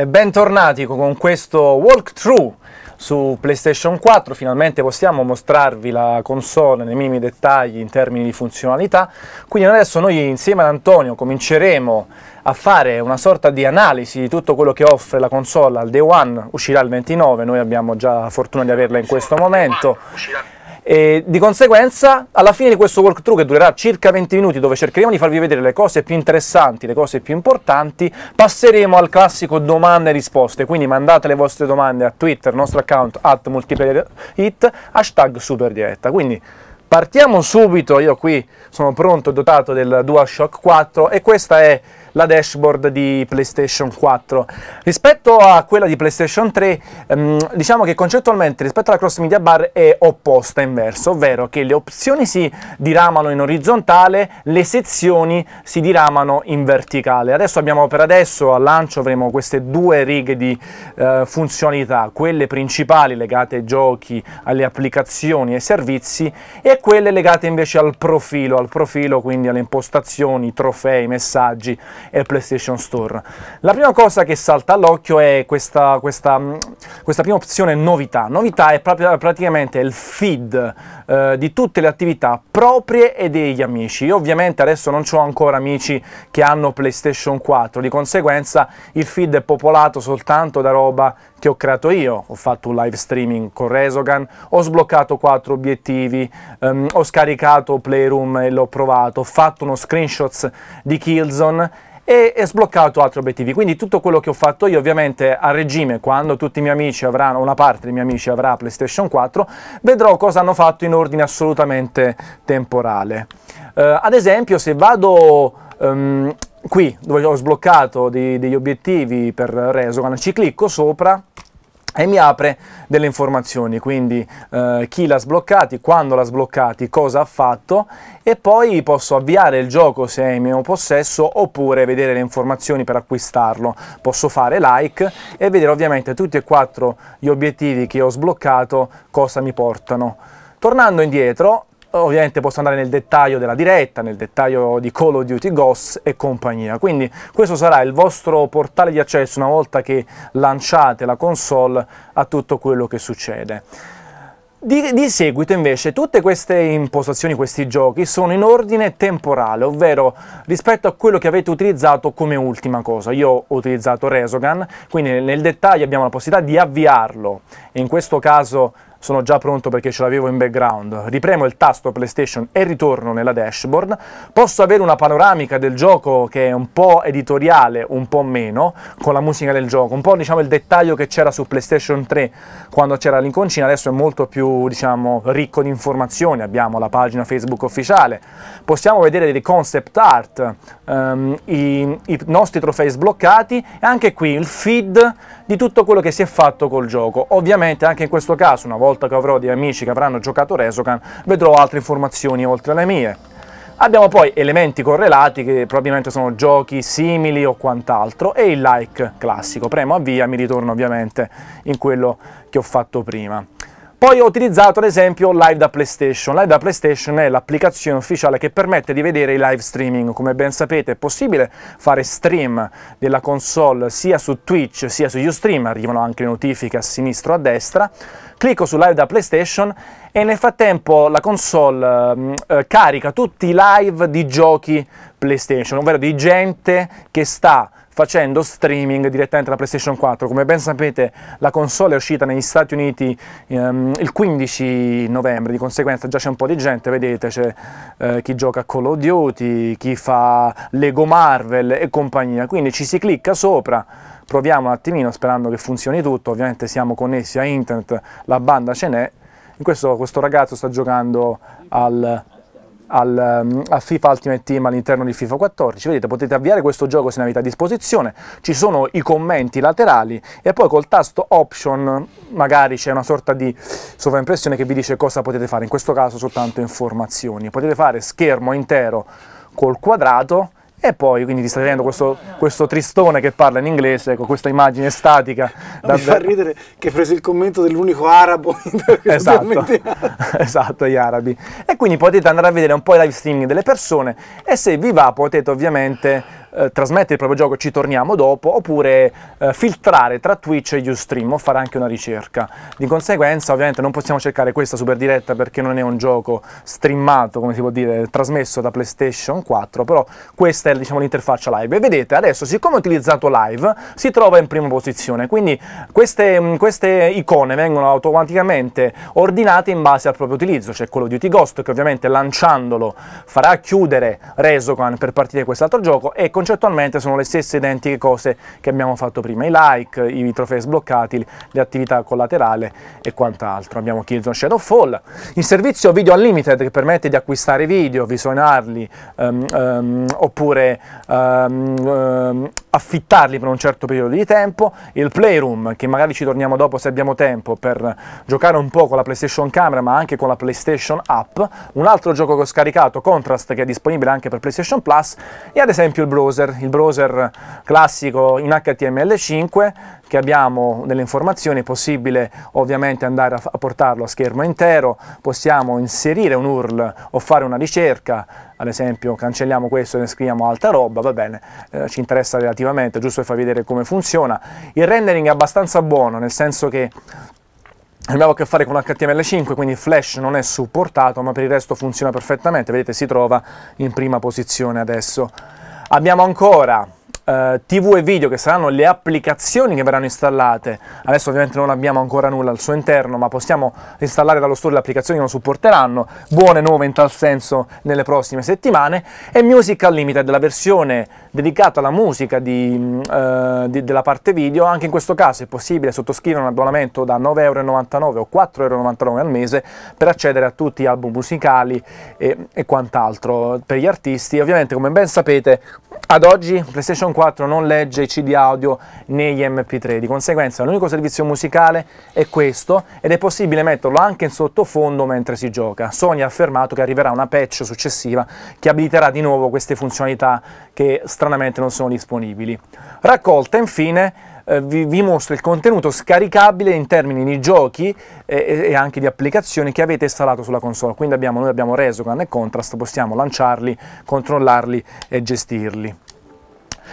e bentornati con questo walkthrough su PlayStation 4. Finalmente possiamo mostrarvi la console nei minimi dettagli in termini di funzionalità. Quindi adesso noi insieme ad Antonio cominceremo a fare una sorta di analisi di tutto quello che offre la console al day one, uscirà il 29, noi abbiamo già la fortuna di averla in questo momento. E di conseguenza, alla fine di questo walkthrough che durerà circa 20 minuti, dove cercheremo di farvi vedere le cose più interessanti, le cose più importanti, passeremo al classico domande e risposte. Quindi mandate le vostre domande a Twitter, nostro account at multiplayerhit, hashtag superdiretta. Quindi partiamo subito, io qui sono pronto e dotato del DualShock 4 e questa è la dashboard di PlayStation 4. Rispetto a quella di PlayStation 3, ehm, diciamo che concettualmente rispetto alla cross media bar è opposta, inverso, ovvero che le opzioni si diramano in orizzontale, le sezioni si diramano in verticale. Adesso abbiamo per adesso al lancio avremo queste due righe di eh, funzionalità, quelle principali legate ai giochi, alle applicazioni e servizi e quelle legate invece al profilo, al profilo quindi alle impostazioni, trofei, messaggi e il PlayStation Store. La prima cosa che salta all'occhio è questa, questa, mm, questa prima opzione novità. Novità è pra praticamente il feed eh, di tutte le attività proprie e degli amici. Io ovviamente adesso non ho ancora amici che hanno PlayStation 4, di conseguenza il feed è popolato soltanto da roba che ho creato io. Ho fatto un live streaming con Resogan, ho sbloccato 4 obiettivi, ehm, ho scaricato Playroom e l'ho provato, ho fatto uno screenshot di Killzone e, e sbloccato altri obiettivi. Quindi tutto quello che ho fatto io ovviamente a regime, quando tutti i miei amici avranno, una parte dei miei amici avrà PlayStation 4, vedrò cosa hanno fatto in ordine assolutamente temporale. Eh, ad esempio se vado... Um, qui dove ho sbloccato di, degli obiettivi per Resogan, ci clicco sopra e mi apre delle informazioni, quindi eh, chi l'ha sbloccati, quando l'ha sbloccati, cosa ha fatto e poi posso avviare il gioco se è in mio possesso oppure vedere le informazioni per acquistarlo. Posso fare like e vedere ovviamente tutti e quattro gli obiettivi che ho sbloccato cosa mi portano. Tornando indietro, ovviamente posso andare nel dettaglio della diretta, nel dettaglio di Call of Duty Ghosts e compagnia. Quindi questo sarà il vostro portale di accesso una volta che lanciate la console a tutto quello che succede. Di, di, seguito invece tutte queste impostazioni, questi giochi sono in ordine temporale, ovvero rispetto a quello che avete utilizzato come ultima cosa. Io ho utilizzato Resogan, quindi nel dettaglio abbiamo la possibilità di avviarlo, in questo caso sono già pronto perché ce l'avevo in background, ripremo il tasto PlayStation e ritorno nella dashboard, posso avere una panoramica del gioco che è un po' editoriale, un po' meno, con la musica del gioco, un po' diciamo il dettaglio che c'era su PlayStation 3 quando c'era l'inconcina, adesso è molto più diciamo ricco di informazioni, abbiamo la pagina Facebook ufficiale, possiamo vedere dei concept art, um, i, i nostri trofei sbloccati e anche qui il feed di tutto quello che si è fatto col gioco. Ovviamente anche in questo caso, una volta che avrò degli amici che avranno giocato Resokan, vedrò altre informazioni oltre alle mie. Abbiamo poi elementi correlati che probabilmente sono giochi simili o quant'altro e il like classico. Premo avvia, mi ritorno ovviamente in quello che ho fatto prima. Poi ho utilizzato ad esempio Live da PlayStation. Live da PlayStation è l'applicazione ufficiale che permette di vedere i live streaming. Come ben sapete è possibile fare stream della console sia su Twitch sia su Ustream, arrivano anche le notifiche a sinistra o a destra. Clicco su Live da PlayStation e nel frattempo la console mm, eh, carica tutti i live di giochi PlayStation, ovvero di gente che sta facendo streaming direttamente da PlayStation 4. Come ben sapete la console è uscita negli Stati Uniti ehm, il 15 novembre, di conseguenza già c'è un po' di gente, vedete c'è eh, chi gioca a Call of Duty, chi fa Lego Marvel e compagnia, quindi ci si clicca sopra, proviamo un attimino sperando che funzioni tutto, ovviamente siamo connessi a internet, la banda ce n'è, in questo, questo ragazzo sta giocando al al, ehm, a FIFA Ultimate Team all'interno di FIFA 14. Vedete, potete avviare questo gioco se ne avete a disposizione, ci sono i commenti laterali e poi col tasto Option magari c'è una sorta di sovraimpressione che vi dice cosa potete fare, in questo caso soltanto informazioni. Potete fare schermo intero col quadrato, e poi quindi ti stai vedendo questo, questo, tristone che parla in inglese con questa immagine statica. No, mi fa ridere che hai preso il commento dell'unico arabo. esatto, esatto, gli arabi. E quindi potete andare a vedere un po' i live streaming delle persone e se vi va potete ovviamente eh, trasmettere il proprio gioco, ci torniamo dopo, oppure eh, filtrare tra Twitch e Ustream o fare anche una ricerca. Di conseguenza ovviamente non possiamo cercare questa super diretta perché non è un gioco streamato, come si può dire, trasmesso da PlayStation 4, però questa è diciamo, l'interfaccia live. E vedete, adesso siccome ho utilizzato live, si trova in prima posizione, quindi queste, mm, queste icone vengono automaticamente ordinate in base al proprio utilizzo, c'è quello di Duty Ghost che ovviamente lanciandolo farà chiudere Resogan per partire quest'altro gioco e così concettualmente sono le stesse identiche cose che abbiamo fatto prima, i like, i trofei sbloccati, le attività collaterali e quant'altro. Abbiamo Killzone Shadowfall, il servizio Video Unlimited che permette di acquistare video, visionarli um, ehm, um, ehm, oppure um, affittarli per un certo periodo di tempo, il Playroom che magari ci torniamo dopo se abbiamo tempo per giocare un po' con la PlayStation Camera ma anche con la PlayStation App, un altro gioco che ho scaricato, Contrast, che è disponibile anche per PlayStation Plus e ad esempio il Browser browser, il browser classico in HTML5 che abbiamo delle informazioni, è possibile ovviamente andare a, portarlo a schermo intero, possiamo inserire un URL o fare una ricerca, ad esempio cancelliamo questo e ne scriviamo altra roba, va bene, eh, ci interessa relativamente, giusto per far vedere come funziona. Il rendering è abbastanza buono, nel senso che abbiamo a che fare con HTML5, quindi Flash non è supportato, ma per il resto funziona perfettamente, vedete si trova in prima posizione adesso. Abbiamo ancora eh, TV e video che saranno le applicazioni che verranno installate. Adesso ovviamente non abbiamo ancora nulla al suo interno, ma possiamo installare dallo store le applicazioni che lo supporteranno, buone nuove in tal senso nelle prossime settimane, e Music Unlimited, la versione dedicata alla musica di, mm, eh, di, della parte video, anche in questo caso è possibile sottoscrivere un abbonamento da 9,99€ o 4,99€ al mese per accedere a tutti gli album musicali e, e quant'altro per gli artisti. Ovviamente come ben sapete ad oggi PlayStation 4 4 non legge i CD audio né gli MP3. Di conseguenza l'unico servizio musicale è questo ed è possibile metterlo anche in sottofondo mentre si gioca. Sony ha affermato che arriverà una patch successiva che abiliterà di nuovo queste funzionalità che stranamente non sono disponibili. Raccolta infine eh, vi, vi, mostro il contenuto scaricabile in termini di giochi eh, e, e, anche di applicazioni che avete installato sulla console. Quindi abbiamo, noi abbiamo Resogun e Contrast, possiamo lanciarli, controllarli e gestirli.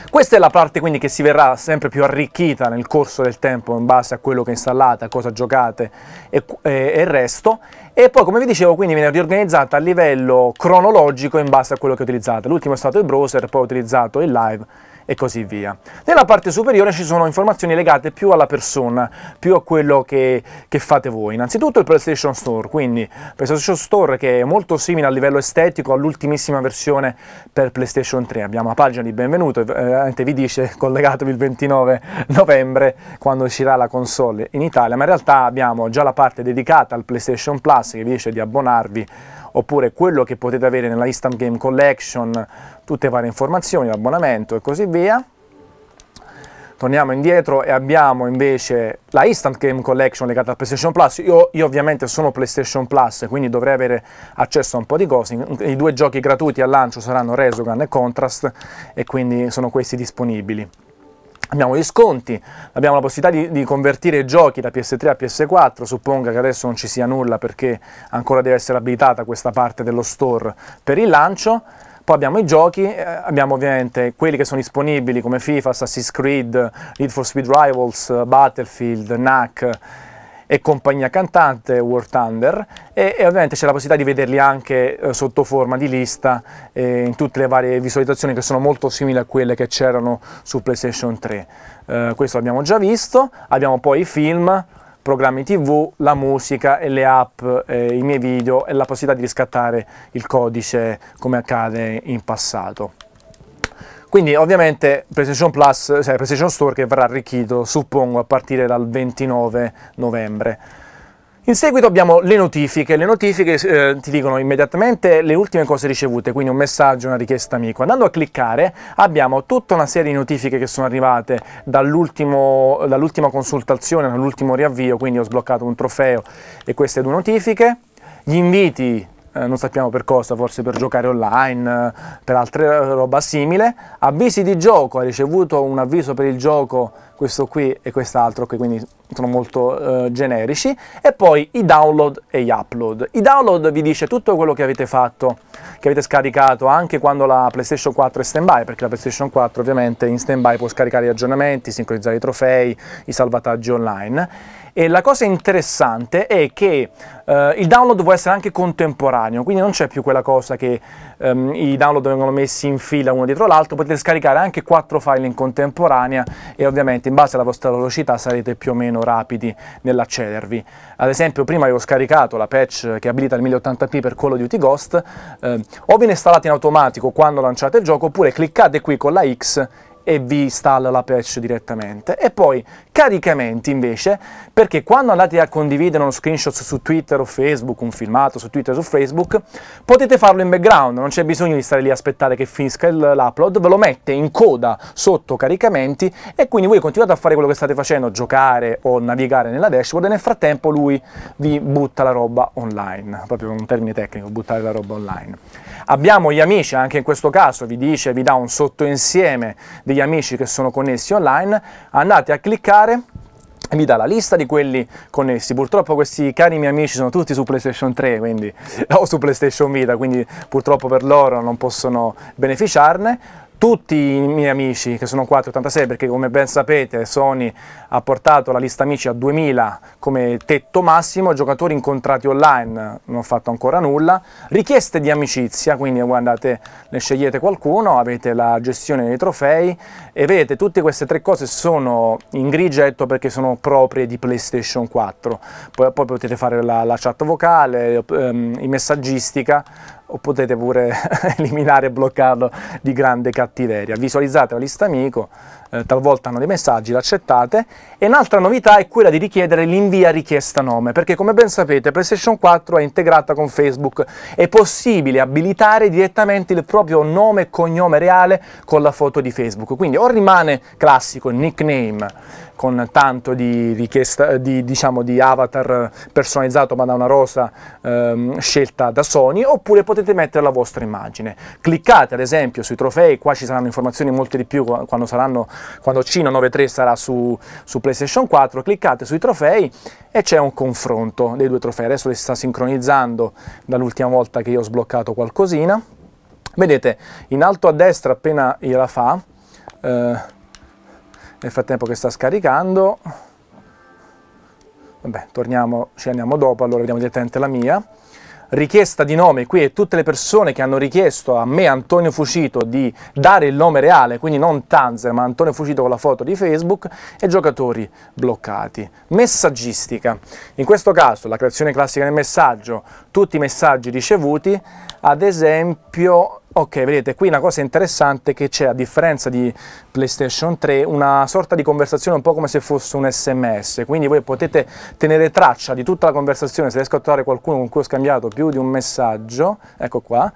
Questa è la parte quindi che si verrà sempre più arricchita nel corso del tempo in base a quello che installate, a cosa giocate e, e, e il resto e poi come vi dicevo quindi viene riorganizzata a livello cronologico in base a quello che utilizzate. L'ultimo è stato il browser, poi ho utilizzato il live e così via. Nella parte superiore ci sono informazioni legate più alla persona, più a quello che, che fate voi. Innanzitutto il PlayStation Store, quindi PlayStation Store che è molto simile a livello estetico all'ultimissima versione per PlayStation 3. Abbiamo la pagina di benvenuto, eh, veramente vi dice collegatevi il 29 novembre quando uscirà la console in Italia, ma in realtà abbiamo già la parte dedicata al PlayStation Plus che vi dice di abbonarvi oppure quello che potete avere nella Instant Game Collection, tutte le varie informazioni, l'abbonamento e così via. Torniamo indietro e abbiamo invece la Instant Game Collection legata al PlayStation Plus. Io, io ovviamente sono PlayStation Plus, quindi dovrei avere accesso a un po' di cose. I due giochi gratuiti al lancio saranno Resogun e Contrast e quindi sono questi disponibili. Abbiamo gli sconti, abbiamo la possibilità di, di, convertire giochi da PS3 a PS4, supponga che adesso non ci sia nulla perché ancora deve essere abilitata questa parte dello store per il lancio, poi abbiamo i giochi, eh, abbiamo ovviamente quelli che sono disponibili come FIFA, Assassin's Creed, Need for Speed Rivals, Battlefield, NAC, e compagnia cantante War Thunder e, e ovviamente c'è la possibilità di vederli anche eh, sotto forma di lista eh, in tutte le varie visualizzazioni che sono molto simili a quelle che c'erano su PlayStation 3. Eh, questo l'abbiamo già visto, abbiamo poi i film, programmi tv, la musica e le app, eh, i miei video e la possibilità di riscattare il codice come accade in passato. Quindi ovviamente PlayStation, Plus, cioè PlayStation Store che verrà arricchito, suppongo, a partire dal 29 novembre. In seguito abbiamo le notifiche, le notifiche eh, ti dicono immediatamente le ultime cose ricevute, quindi un messaggio, una richiesta amico. Andando a cliccare abbiamo tutta una serie di notifiche che sono arrivate dall'ultima consultazione, dall'ultimo riavvio, quindi ho sbloccato un trofeo e queste due notifiche. Gli inviti eh, non sappiamo per cosa, forse per giocare online, eh, per altre roba simile. Avvisi di gioco, ha ricevuto un avviso per il gioco, questo qui e quest'altro qui, quindi sono molto eh, generici. E poi i download e gli upload. I download vi dice tutto quello che avete fatto, che avete scaricato anche quando la PlayStation 4 è stand-by, perché la PlayStation 4 ovviamente in stand-by può scaricare gli aggiornamenti, sincronizzare i trofei, i salvataggi online e la cosa interessante è che eh, il download può essere anche contemporaneo, quindi non c'è più quella cosa che ehm, i download vengono messi in fila uno dietro l'altro, potete scaricare anche quattro file in contemporanea e ovviamente in base alla vostra velocità sarete più o meno rapidi nell'accedervi. Ad esempio prima avevo scaricato la patch che abilita il 1080p per Call of Duty Ghost, eh, o viene installata in automatico quando lanciate il gioco oppure cliccate qui con la X e vi installa la patch direttamente. E poi caricamenti invece, perché quando andate a condividere uno screenshot su Twitter o Facebook, un filmato su Twitter o su Facebook, potete farlo in background, non c'è bisogno di stare lì a aspettare che finisca l'upload, ve lo mette in coda sotto caricamenti e quindi voi continuate a fare quello che state facendo, giocare o navigare nella dashboard e nel frattempo lui vi butta la roba online, proprio un termine tecnico, buttare la roba online. Abbiamo gli amici, anche in questo caso vi dice, vi dà un sottoinsieme degli amici che sono connessi online, andate a cliccare vi dà la lista di quelli connessi. Purtroppo questi cari miei amici sono tutti su PlayStation 3, quindi o su PlayStation Vita, quindi purtroppo per loro non possono beneficiarne tutti i miei amici che sono 486 perché come ben sapete Sony ha portato la lista amici a 2000 come tetto massimo, giocatori incontrati online non ho fatto ancora nulla, richieste di amicizia, quindi guardate, ne scegliete qualcuno, avete la gestione dei trofei e vedete tutte queste tre cose sono in grigetto perché sono proprie di PlayStation 4, poi, poi potete fare la, la chat vocale, ehm, in messaggistica, o potete pure eliminare e bloccarlo di grande cattiveria. Visualizzate la lista amico, eh, talvolta hanno dei messaggi, l'accettate. E un'altra novità è quella di richiedere l'invia richiesta nome, perché come ben sapete PlayStation 4 è integrata con Facebook, è possibile abilitare direttamente il proprio nome e cognome reale con la foto di Facebook. Quindi o rimane classico, nickname, con tanto di richiesta di, diciamo, di avatar personalizzato ma da una rosa ehm, scelta da Sony oppure potete mettere la vostra immagine cliccate ad esempio sui trofei qua ci saranno informazioni molte di più quando saranno quando Cino 93 sarà su, su PlayStation 4 cliccate sui trofei e c'è un confronto dei due trofei adesso li sta sincronizzando dall'ultima volta che io ho sbloccato qualcosina vedete in alto a destra appena gliela fa eh, nel frattempo che sta scaricando vabbè torniamo ci andiamo dopo allora vediamo direttamente la mia richiesta di nome qui e tutte le persone che hanno richiesto a me Antonio Fucito di dare il nome reale, quindi non Tanzer ma Antonio Fucito con la foto di Facebook e giocatori bloccati. Messaggistica. In questo caso la creazione classica del messaggio, tutti i messaggi ricevuti, ad esempio Ok, vedete, qui una cosa interessante che c'è, a differenza di PlayStation 3, una sorta di conversazione un po' come se fosse un sms, quindi voi potete tenere traccia di tutta la conversazione, se riesco a trovare qualcuno con cui ho scambiato più di un messaggio, ecco qua,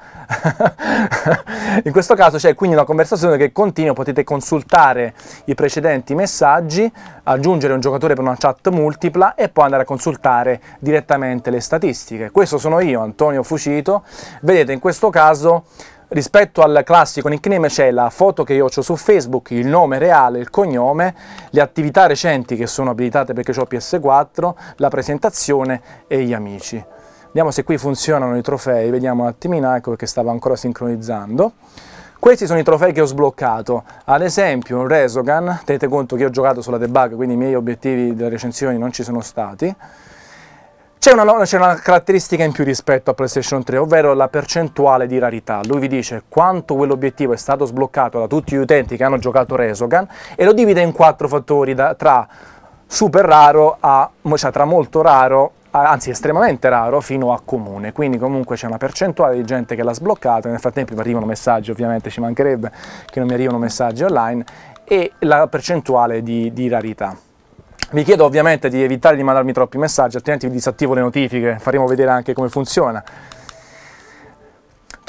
in questo caso c'è quindi una conversazione che continua, potete consultare i precedenti messaggi, aggiungere un giocatore per una chat multipla e poi andare a consultare direttamente le statistiche. Questo sono io, Antonio Fucito. Vedete, in questo caso rispetto al classico nickname c'è la foto che io ho su Facebook, il nome reale, il cognome, le attività recenti che sono abilitate perché ho PS4, la presentazione e gli amici. Vediamo se qui funzionano i trofei, vediamo un attimino, ecco perché stavo ancora sincronizzando. Questi sono i trofei che ho sbloccato, ad esempio un Resogan, tenete conto che ho giocato sulla debug, quindi i miei obiettivi delle recensioni non ci sono stati. C'è una, una, caratteristica in più rispetto a PlayStation 3, ovvero la percentuale di rarità. Lui vi dice quanto quell'obiettivo è stato sbloccato da tutti gli utenti che hanno giocato Resogan e lo divide in quattro fattori da, tra super raro a cioè tra molto raro anzi estremamente raro, fino a comune, quindi comunque c'è una percentuale di gente che l'ha sbloccata, nel frattempo mi arrivano messaggi, ovviamente ci mancherebbe che non mi arrivano messaggi online, e la percentuale di, di rarità. Vi chiedo ovviamente di evitare di mandarmi troppi messaggi, altrimenti vi disattivo le notifiche, faremo vedere anche come funziona.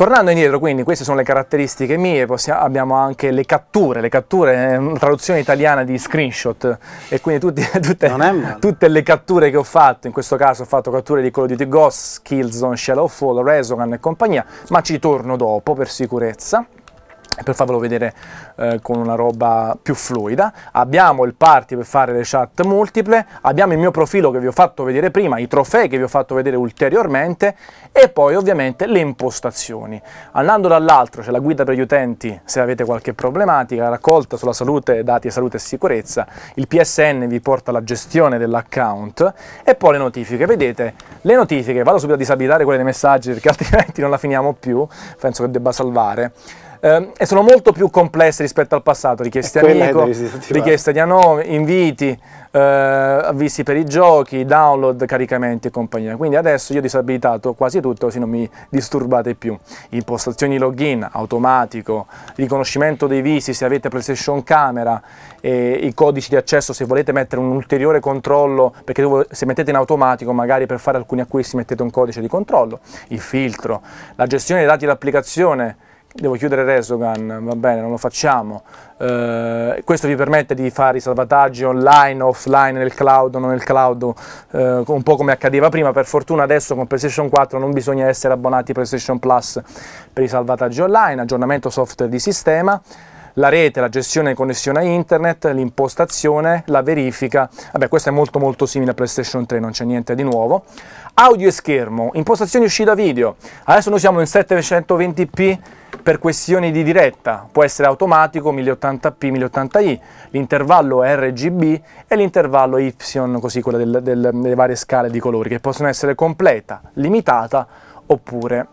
Tornando indietro, quindi queste sono le caratteristiche mie, possiamo, abbiamo anche le catture, le catture è eh, una traduzione italiana di screenshot e quindi tutti, tutte, tutte, le catture che ho fatto, in questo caso ho fatto catture di Call of Duty Ghost, Killzone, Shadow of Fall, Resogan e compagnia, ma ci torno dopo per sicurezza per farvelo vedere eh, con una roba più fluida. Abbiamo il party per fare le chat multiple, abbiamo il mio profilo che vi ho fatto vedere prima, i trofei che vi ho fatto vedere ulteriormente e poi ovviamente le impostazioni. Andando dall'altro c'è la guida per gli utenti se avete qualche problematica, la raccolta sulla salute, dati salute e sicurezza, il PSN vi porta alla gestione dell'account e poi le notifiche. Vedete, le notifiche, vado subito a disabilitare quelle dei messaggi perché altrimenti non la finiamo più, penso che debba salvare eh, e sono molto più complesse rispetto al passato, richieste amico, richieste di anome, inviti, eh, avvisi per i giochi, download, caricamenti e compagnia. Quindi adesso io ho disabilitato quasi tutto così non mi disturbate più. Impostazioni login, automatico, riconoscimento dei visi se avete PlayStation Camera, eh, i codici di accesso se volete mettere un ulteriore controllo, perché se mettete in automatico magari per fare alcuni acquisti mettete un codice di controllo, il filtro, la gestione dei dati dell'applicazione, devo chiudere Resogan, va bene, non lo facciamo. Eh, questo vi permette di fare i salvataggi online, offline, nel cloud, non nel cloud, eh, un po' come accadeva prima. Per fortuna adesso con PlayStation 4 non bisogna essere abbonati a PlayStation Plus per i salvataggi online, aggiornamento software di sistema la rete, la gestione e connessione a internet, l'impostazione, la verifica. Vabbè, questo è molto molto simile a PlayStation 3, non c'è niente di nuovo. Audio e schermo, impostazioni uscita video. Adesso noi siamo in 720p per questioni di diretta, può essere automatico 1080p, 1080i, l'intervallo RGB e l'intervallo Y, così quella del, del, delle varie scale di colori, che possono essere completa, limitata oppure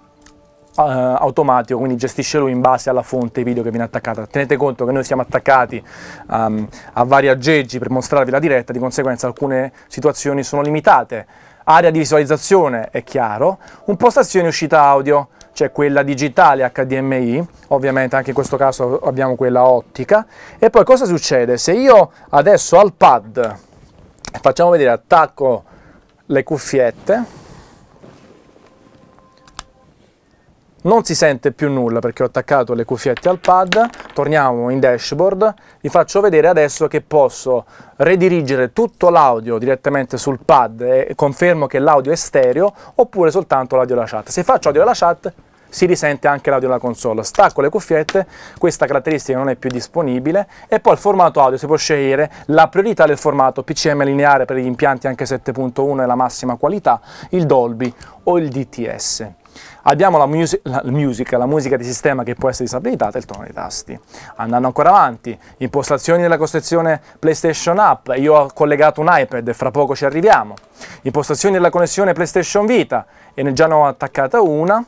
uh, automatico, quindi gestisce lui in base alla fonte video che viene attaccata. Tenete conto che noi siamo attaccati um, a vari aggeggi per mostrarvi la diretta, di conseguenza alcune situazioni sono limitate. Area di visualizzazione è chiaro, un postazione uscita audio, c'è quella digitale HDMI, ovviamente anche in questo caso abbiamo quella ottica, e poi cosa succede? Se io adesso al pad, facciamo vedere, attacco le cuffiette, non si sente più nulla perché ho attaccato le cuffiette al pad, torniamo in dashboard, vi faccio vedere adesso che posso redirigere tutto l'audio direttamente sul pad e confermo che l'audio è stereo oppure soltanto l'audio alla chat. Se faccio audio alla chat si risente anche l'audio della console. Stacco le cuffiette, questa caratteristica non è più disponibile e poi il formato audio si può scegliere la priorità del formato PCM lineare per gli impianti anche 7.1 e la massima qualità, il Dolby o il DTS. Abbiamo la, music, la, music, la musica di sistema che può essere disabilitata e il tono dei tasti. Andando ancora avanti, impostazioni della costruzione PlayStation App, io ho collegato un iPad e fra poco ci arriviamo. Impostazioni della connessione PlayStation Vita, e ne già ne ho attaccata una,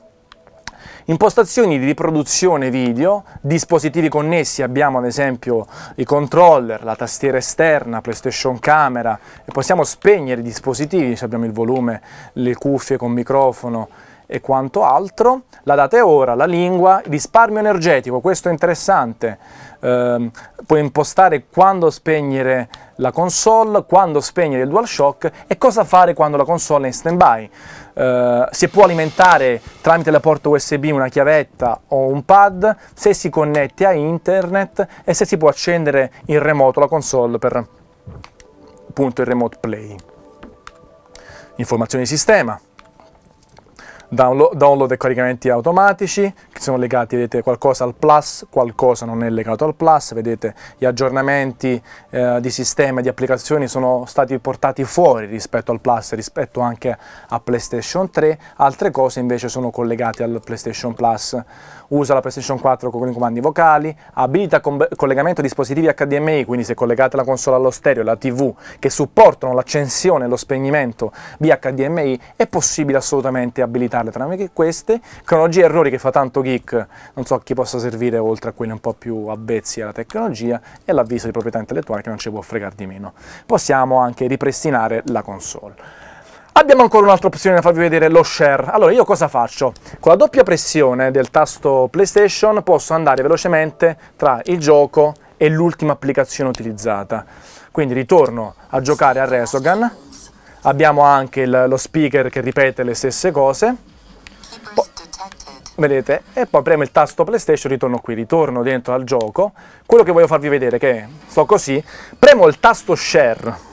Impostazioni di riproduzione video, dispositivi connessi, abbiamo ad esempio i controller, la tastiera esterna, PlayStation Camera, e possiamo spegnere i dispositivi, se abbiamo il volume, le cuffie con microfono, e quanto altro, la data e ora, la lingua, risparmio energetico, questo è interessante, Ehm, puoi impostare quando spegnere la console, quando spegnere il DualShock e cosa fare quando la console è in standby. Eh, si può alimentare tramite la porta USB una chiavetta o un pad, se si connette a internet e se si può accendere in remoto la console per appunto il remote play. Informazioni di sistema download, download e caricamenti automatici che sono legati, vedete, qualcosa al Plus, qualcosa non è legato al Plus, vedete, gli aggiornamenti eh, di sistema, e di applicazioni sono stati portati fuori rispetto al Plus, rispetto anche a PlayStation 3, altre cose invece sono collegate al PlayStation Plus usa la PlayStation 4 con i comandi vocali, abilita collegamento a dispositivi HDMI, quindi se collegate la console allo stereo e la TV, che supportano l'accensione e lo spegnimento via HDMI, è possibile assolutamente abilitarle tramite queste. Cronologia e errori che fa tanto geek, non so a chi possa servire oltre a quelli un po' più avvezzi alla tecnologia, e l'avviso di proprietà intellettuale che non ci può fregare di meno. Possiamo anche ripristinare la console. Abbiamo ancora un'altra opzione da farvi vedere, lo share. Allora, io cosa faccio? Con la doppia pressione del tasto PlayStation posso andare velocemente tra il gioco e l'ultima applicazione utilizzata. Quindi ritorno a giocare a Resogan, abbiamo anche il, lo speaker che ripete le stesse cose. Po vedete? E poi premo il tasto PlayStation, ritorno qui, ritorno dentro al gioco. Quello che voglio farvi vedere è che sto così, premo il tasto share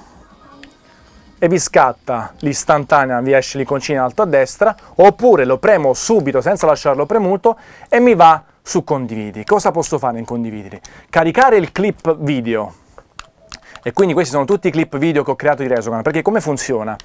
e vi scatta l'istantanea, vi esce l'iconcina in alto a destra, oppure lo premo subito senza lasciarlo premuto e mi va su condividi. Cosa posso fare in condividere? Caricare il clip video e quindi questi sono tutti i clip video che ho creato di Resogan, perché come funziona?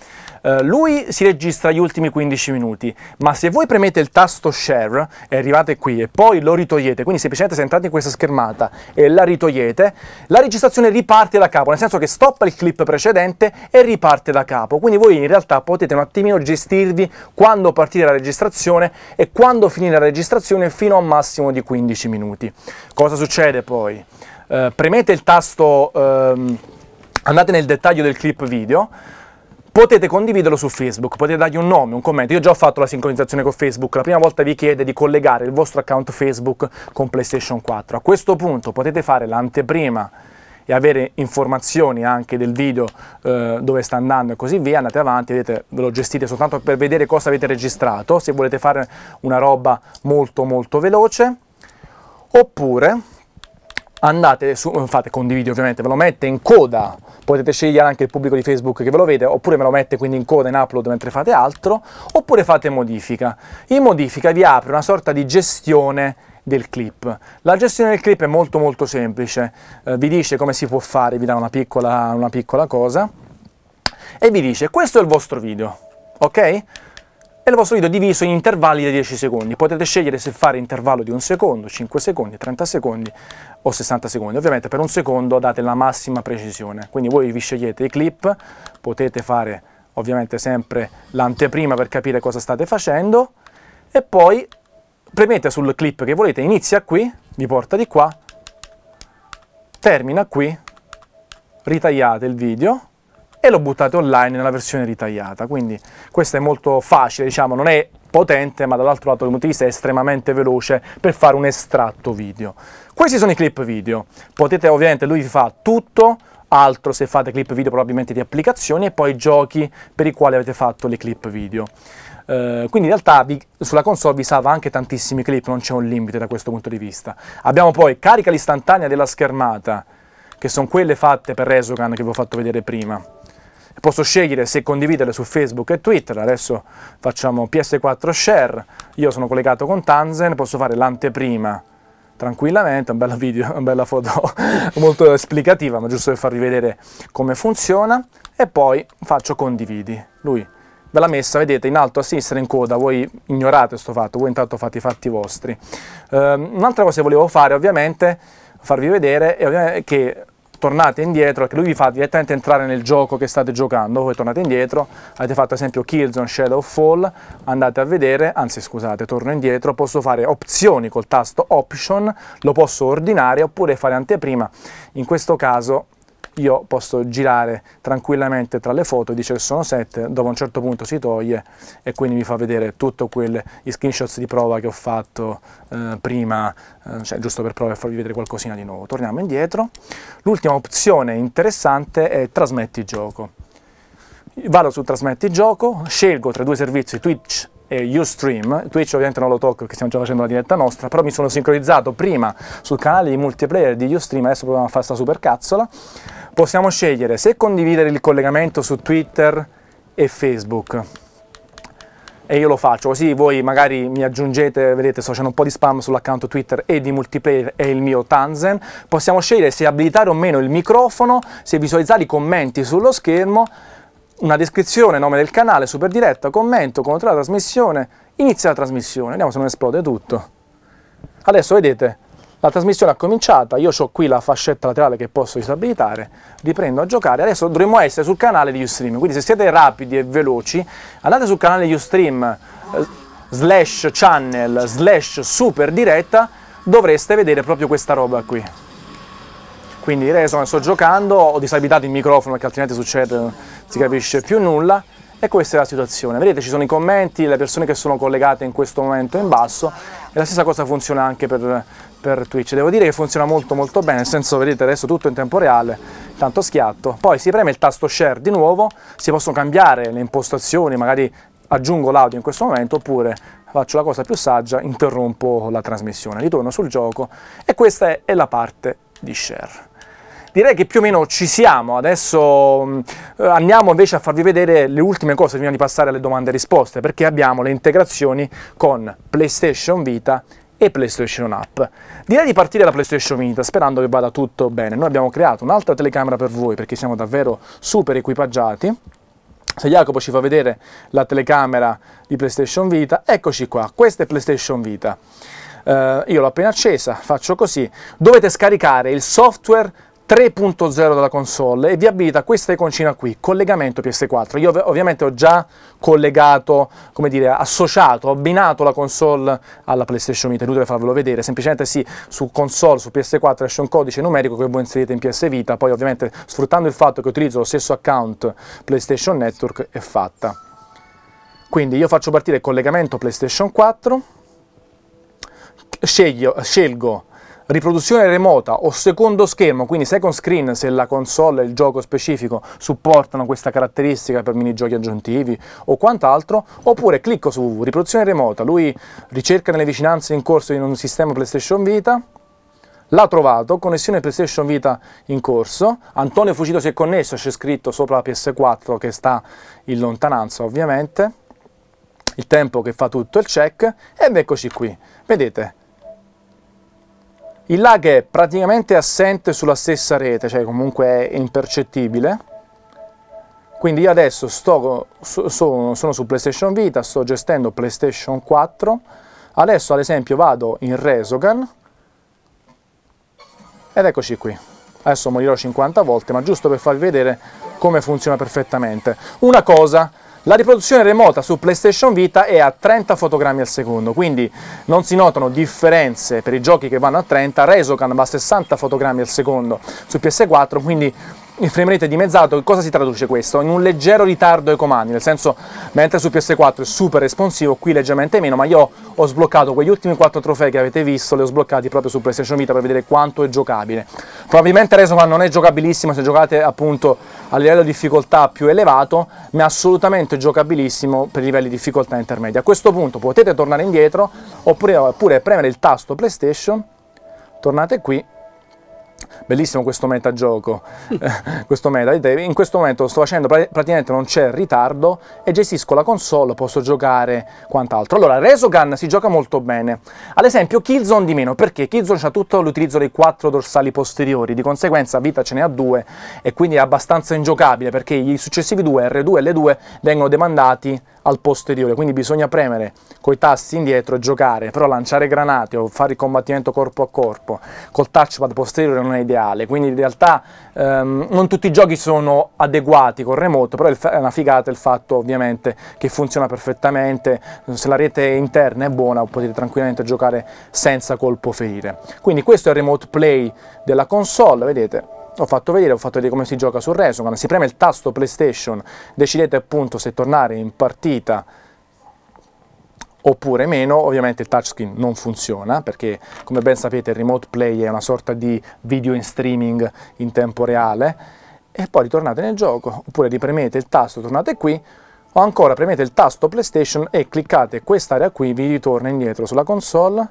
Uh, lui si registra gli ultimi 15 minuti, ma se voi premete il tasto share e arrivate qui e poi lo ritogliete, quindi semplicemente se entrate in questa schermata e la ritogliete, la registrazione riparte da capo, nel senso che stoppa il clip precedente e riparte da capo. Quindi voi in realtà potete un attimino gestirvi quando partire la registrazione e quando finire la registrazione fino a un massimo di 15 minuti. Cosa succede poi? Eh, premete il tasto, ehm, andate nel dettaglio del clip video, potete condividerlo su Facebook, potete dargli un nome, un commento. Io già ho fatto la sincronizzazione con Facebook, la prima volta vi chiede di collegare il vostro account Facebook con PlayStation 4. A questo punto potete fare l'anteprima e avere informazioni anche del video eh, dove sta andando e così via, andate avanti, vedete, ve lo gestite soltanto per vedere cosa avete registrato, se volete fare una roba molto molto veloce, oppure andate su, fate condividi ovviamente, ve lo mette in coda, potete scegliere anche il pubblico di Facebook che ve lo vede, oppure ve lo mette quindi in coda in upload mentre fate altro, oppure fate modifica. In modifica vi apre una sorta di gestione del clip. La gestione del clip è molto molto semplice, eh, vi dice come si può fare, vi dà una piccola, una piccola cosa e vi dice questo è il vostro video, ok? e il vostro video diviso in intervalli di 10 secondi. Potete scegliere se fare intervallo di 1 secondo, 5 secondi, 30 secondi, o 60 secondi. Ovviamente per un secondo date la massima precisione, quindi voi vi scegliete i clip, potete fare ovviamente sempre l'anteprima per capire cosa state facendo e poi premete sul clip che volete, inizia qui, vi porta di qua, termina qui, ritagliate il video e lo buttate online nella versione ritagliata. Quindi questo è molto facile, diciamo, non è potente ma dall'altro lato dal punto estremamente veloce per fare un estratto video. Questi sono i clip video, potete ovviamente, lui fa tutto, altro se fate clip video probabilmente di applicazioni e poi giochi per i quali avete fatto le clip video. Uh, quindi in realtà vi, sulla console vi salva anche tantissimi clip, non c'è un limite da questo punto di vista. Abbiamo poi carica l'istantanea della schermata, che sono quelle fatte per Resogan che vi ho fatto vedere prima posso scegliere se condividere su Facebook e Twitter, adesso facciamo PS4 share, io sono collegato con Tanzen, posso fare l'anteprima tranquillamente, un bel video, una bella foto molto esplicativa, ma giusto per farvi vedere come funziona, e poi faccio condividi, lui ve l'ha messa, vedete, in alto a sinistra in coda, voi ignorate questo fatto, voi intanto fate i fatti vostri. Um, un'altra cosa che volevo fare ovviamente, farvi vedere, è che tornate indietro, che lui vi fa direttamente entrare nel gioco che state giocando, voi tornate indietro, avete fatto ad esempio Killzone, Shadow Fall, andate a vedere, anzi scusate, torno indietro, posso fare opzioni col tasto Option, lo posso ordinare oppure fare anteprima, in questo caso io posso girare tranquillamente tra le foto dice che sono 7, dopo un certo punto si toglie e quindi mi fa vedere tutti gli screenshots di prova che ho fatto eh, prima, eh, cioè, giusto per provare a farvi vedere qualcosina di nuovo. Torniamo indietro. L'ultima opzione interessante è trasmetti gioco. Vado su trasmetti gioco, scelgo tra i due servizi Twitch e Ustream, Twitch ovviamente non lo tocco perché stiamo già facendo la diretta nostra, però mi sono sincronizzato prima sul canale di multiplayer di Ustream, adesso proviamo a fare sta supercazzola, possiamo scegliere se condividere il collegamento su Twitter e Facebook e io lo faccio, così voi magari mi aggiungete, vedete sto facendo un po' di spam sull'account Twitter e di multiplayer e il mio Tanzen, possiamo scegliere se abilitare o meno il microfono, se visualizzare i commenti sullo schermo, una descrizione, nome del canale, super diretta, commento, contro la trasmissione, inizia la trasmissione, vediamo se non esplode tutto. Adesso vedete, la trasmissione è cominciata, io ho qui la fascetta laterale che posso disabilitare, riprendo a giocare, adesso dovremmo essere sul canale di Ustream, quindi se siete rapidi e veloci andate sul canale di Ustream eh, slash channel slash super diretta dovreste vedere proprio questa roba qui. Quindi adesso sto giocando, ho disabilitato il microfono perché altrimenti succede, non si capisce più nulla e questa è la situazione. Vedete ci sono i commenti, le persone che sono collegate in questo momento in basso e la stessa cosa funziona anche per per Twitch. Devo dire che funziona molto molto bene, nel senso vedete adesso tutto in tempo reale, tanto schiatto. Poi si preme il tasto share di nuovo, si possono cambiare le impostazioni, magari aggiungo l'audio in questo momento oppure faccio la cosa più saggia, interrompo la trasmissione, ritorno sul gioco e questa è, la parte di share direi che più o meno ci siamo. Adesso mm, eh, andiamo invece a farvi vedere le ultime cose prima di passare alle domande e risposte, perché abbiamo le integrazioni con PlayStation Vita e PlayStation App. Direi di partire da PlayStation Vita sperando che vada tutto bene. Noi abbiamo creato un'altra telecamera per voi perché siamo davvero super equipaggiati. Se Jacopo ci fa vedere la telecamera di PlayStation Vita, eccoci qua, questa è PlayStation Vita. Uh, io l'ho appena accesa, faccio così. Dovete scaricare il software 3.0 della console e vi abilita questa iconcina qui, collegamento PS4. Io ovviamente ho già collegato, come dire, associato, abbinato la console alla PlayStation Vita, è inutile farvelo vedere, semplicemente sì, su console, su PS4 esce un codice numerico che voi inserite in PS Vita, poi ovviamente sfruttando il fatto che utilizzo lo stesso account PlayStation Network è fatta. Quindi io faccio partire il collegamento PlayStation 4, sceglio, scelgo riproduzione remota o secondo schermo, quindi second screen se la console e il gioco specifico supportano questa caratteristica per minigiochi aggiuntivi o quant'altro, oppure clicco su riproduzione remota, lui ricerca nelle vicinanze in corso in un sistema PlayStation Vita, l'ha trovato, connessione PlayStation Vita in corso, Antonio Fucito si è connesso, c'è scritto sopra la PS4 che sta in lontananza ovviamente, il tempo che fa tutto il check, ed eccoci qui, vedete, il lag è praticamente assente sulla stessa rete, cioè comunque è impercettibile. Quindi io adesso sto, so, sono, sono su PlayStation Vita, sto gestendo PlayStation 4. Adesso ad esempio vado in Resogan ed eccoci qui. Adesso morirò 50 volte, ma giusto per farvi vedere come funziona perfettamente. Una cosa, la riproduzione remota su PlayStation Vita è a 30 fotogrammi al secondo, quindi non si notano differenze per i giochi che vanno a 30, Resocan va a 60 fotogrammi al secondo su PS4, quindi il frame rate è dimezzato, cosa si traduce questo? In un leggero ritardo ai comandi, nel senso mentre su PS4 è super responsivo, qui leggermente meno, ma io ho sbloccato quegli ultimi 4 trofei che avete visto, li ho sbloccati proprio su PlayStation Vita per vedere quanto è giocabile. Probabilmente adesso qua non è giocabilissimo se giocate appunto a livello di difficoltà più elevato, ma è assolutamente giocabilissimo per i livelli di difficoltà intermedia. A questo punto potete tornare indietro oppure, oppure premere il tasto PlayStation, tornate qui bellissimo questo metagioco, questo meta, in questo momento sto facendo, praticamente non c'è ritardo e gestisco la console, posso giocare quant'altro. Allora, Resogun si gioca molto bene, ad esempio Killzone di meno, perché Killzone ha tutto l'utilizzo dei quattro dorsali posteriori, di conseguenza Vita ce ne ha due e quindi è abbastanza ingiocabile perché i successivi due, R2 e L2, vengono demandati al posteriore, quindi bisogna premere coi tasti indietro e giocare, però lanciare granate o fare il combattimento corpo a corpo col touchpad posteriore non è ideale, quindi in realtà ehm, non tutti i giochi sono adeguati col remoto, però è una figata il fatto ovviamente che funziona perfettamente, se la rete interna è buona potete tranquillamente giocare senza colpo ferire. Quindi questo è il remote play della console, vedete, ho fatto vedere, ho fatto vedere come si gioca sul Resogan, si preme il tasto PlayStation, decidete appunto se tornare in partita oppure meno, ovviamente il touchscreen non funziona perché come ben sapete il remote play è una sorta di video in streaming in tempo reale e poi ritornate nel gioco oppure ripremete il tasto, tornate qui o ancora premete il tasto PlayStation e cliccate quest'area qui, vi ritorna indietro sulla console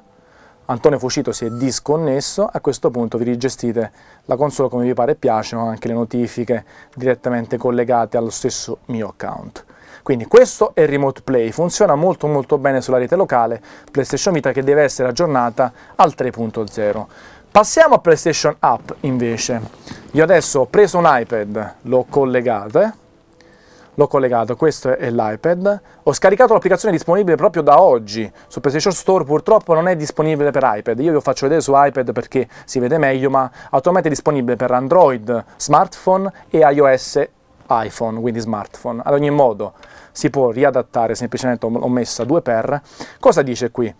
Antonio Fucito si è disconnesso, a questo punto vi rigestite la console come vi pare e piace, ma anche le notifiche direttamente collegate allo stesso mio account. Quindi questo è Remote Play, funziona molto molto bene sulla rete locale PlayStation Vita che deve essere aggiornata al 3.0. Passiamo a PlayStation App invece. Io adesso ho preso un iPad, l'ho collegato, eh? l'ho collegato, questo è l'iPad, ho scaricato l'applicazione disponibile proprio da oggi, su PlayStation Store purtroppo non è disponibile per iPad, io vi faccio vedere su iPad perché si vede meglio, ma attualmente è disponibile per Android, smartphone e iOS iPhone, quindi smartphone. Ad ogni modo si può riadattare, semplicemente ho messa due per. Cosa dice qui?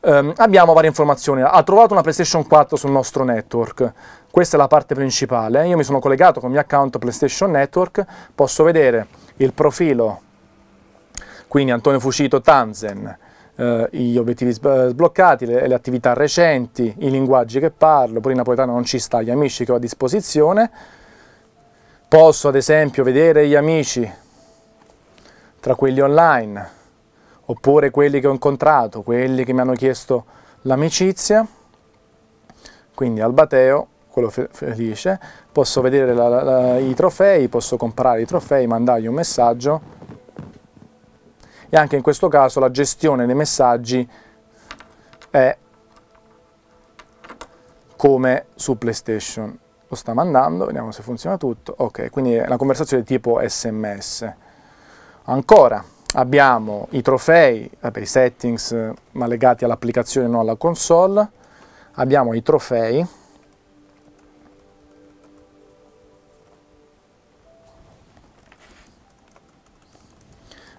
ehm, abbiamo varie informazioni. Ha trovato una PlayStation 4 sul nostro network, questa è la parte principale. Io mi sono collegato con il mio account PlayStation Network, posso vedere il profilo, quindi Antonio Fucito Tanzen, eh, gli obiettivi sbloccati, le, le, attività recenti, i linguaggi che parlo, poi in napoletano non ci sta, gli amici che ho a disposizione. Posso ad esempio vedere gli amici tra quelli online, oppure quelli che ho incontrato, quelli che mi hanno chiesto l'amicizia, quindi Albateo, bateo, quello felice, posso vedere la, la, i trofei, posso comprare i trofei, mandargli un messaggio e anche in questo caso la gestione dei messaggi è come su PlayStation. Lo sta mandando, vediamo se funziona tutto. Ok, quindi è una conversazione tipo sms. Ancora, abbiamo i trofei eh, per i settings eh, ma legati all'applicazione non alla console abbiamo i trofei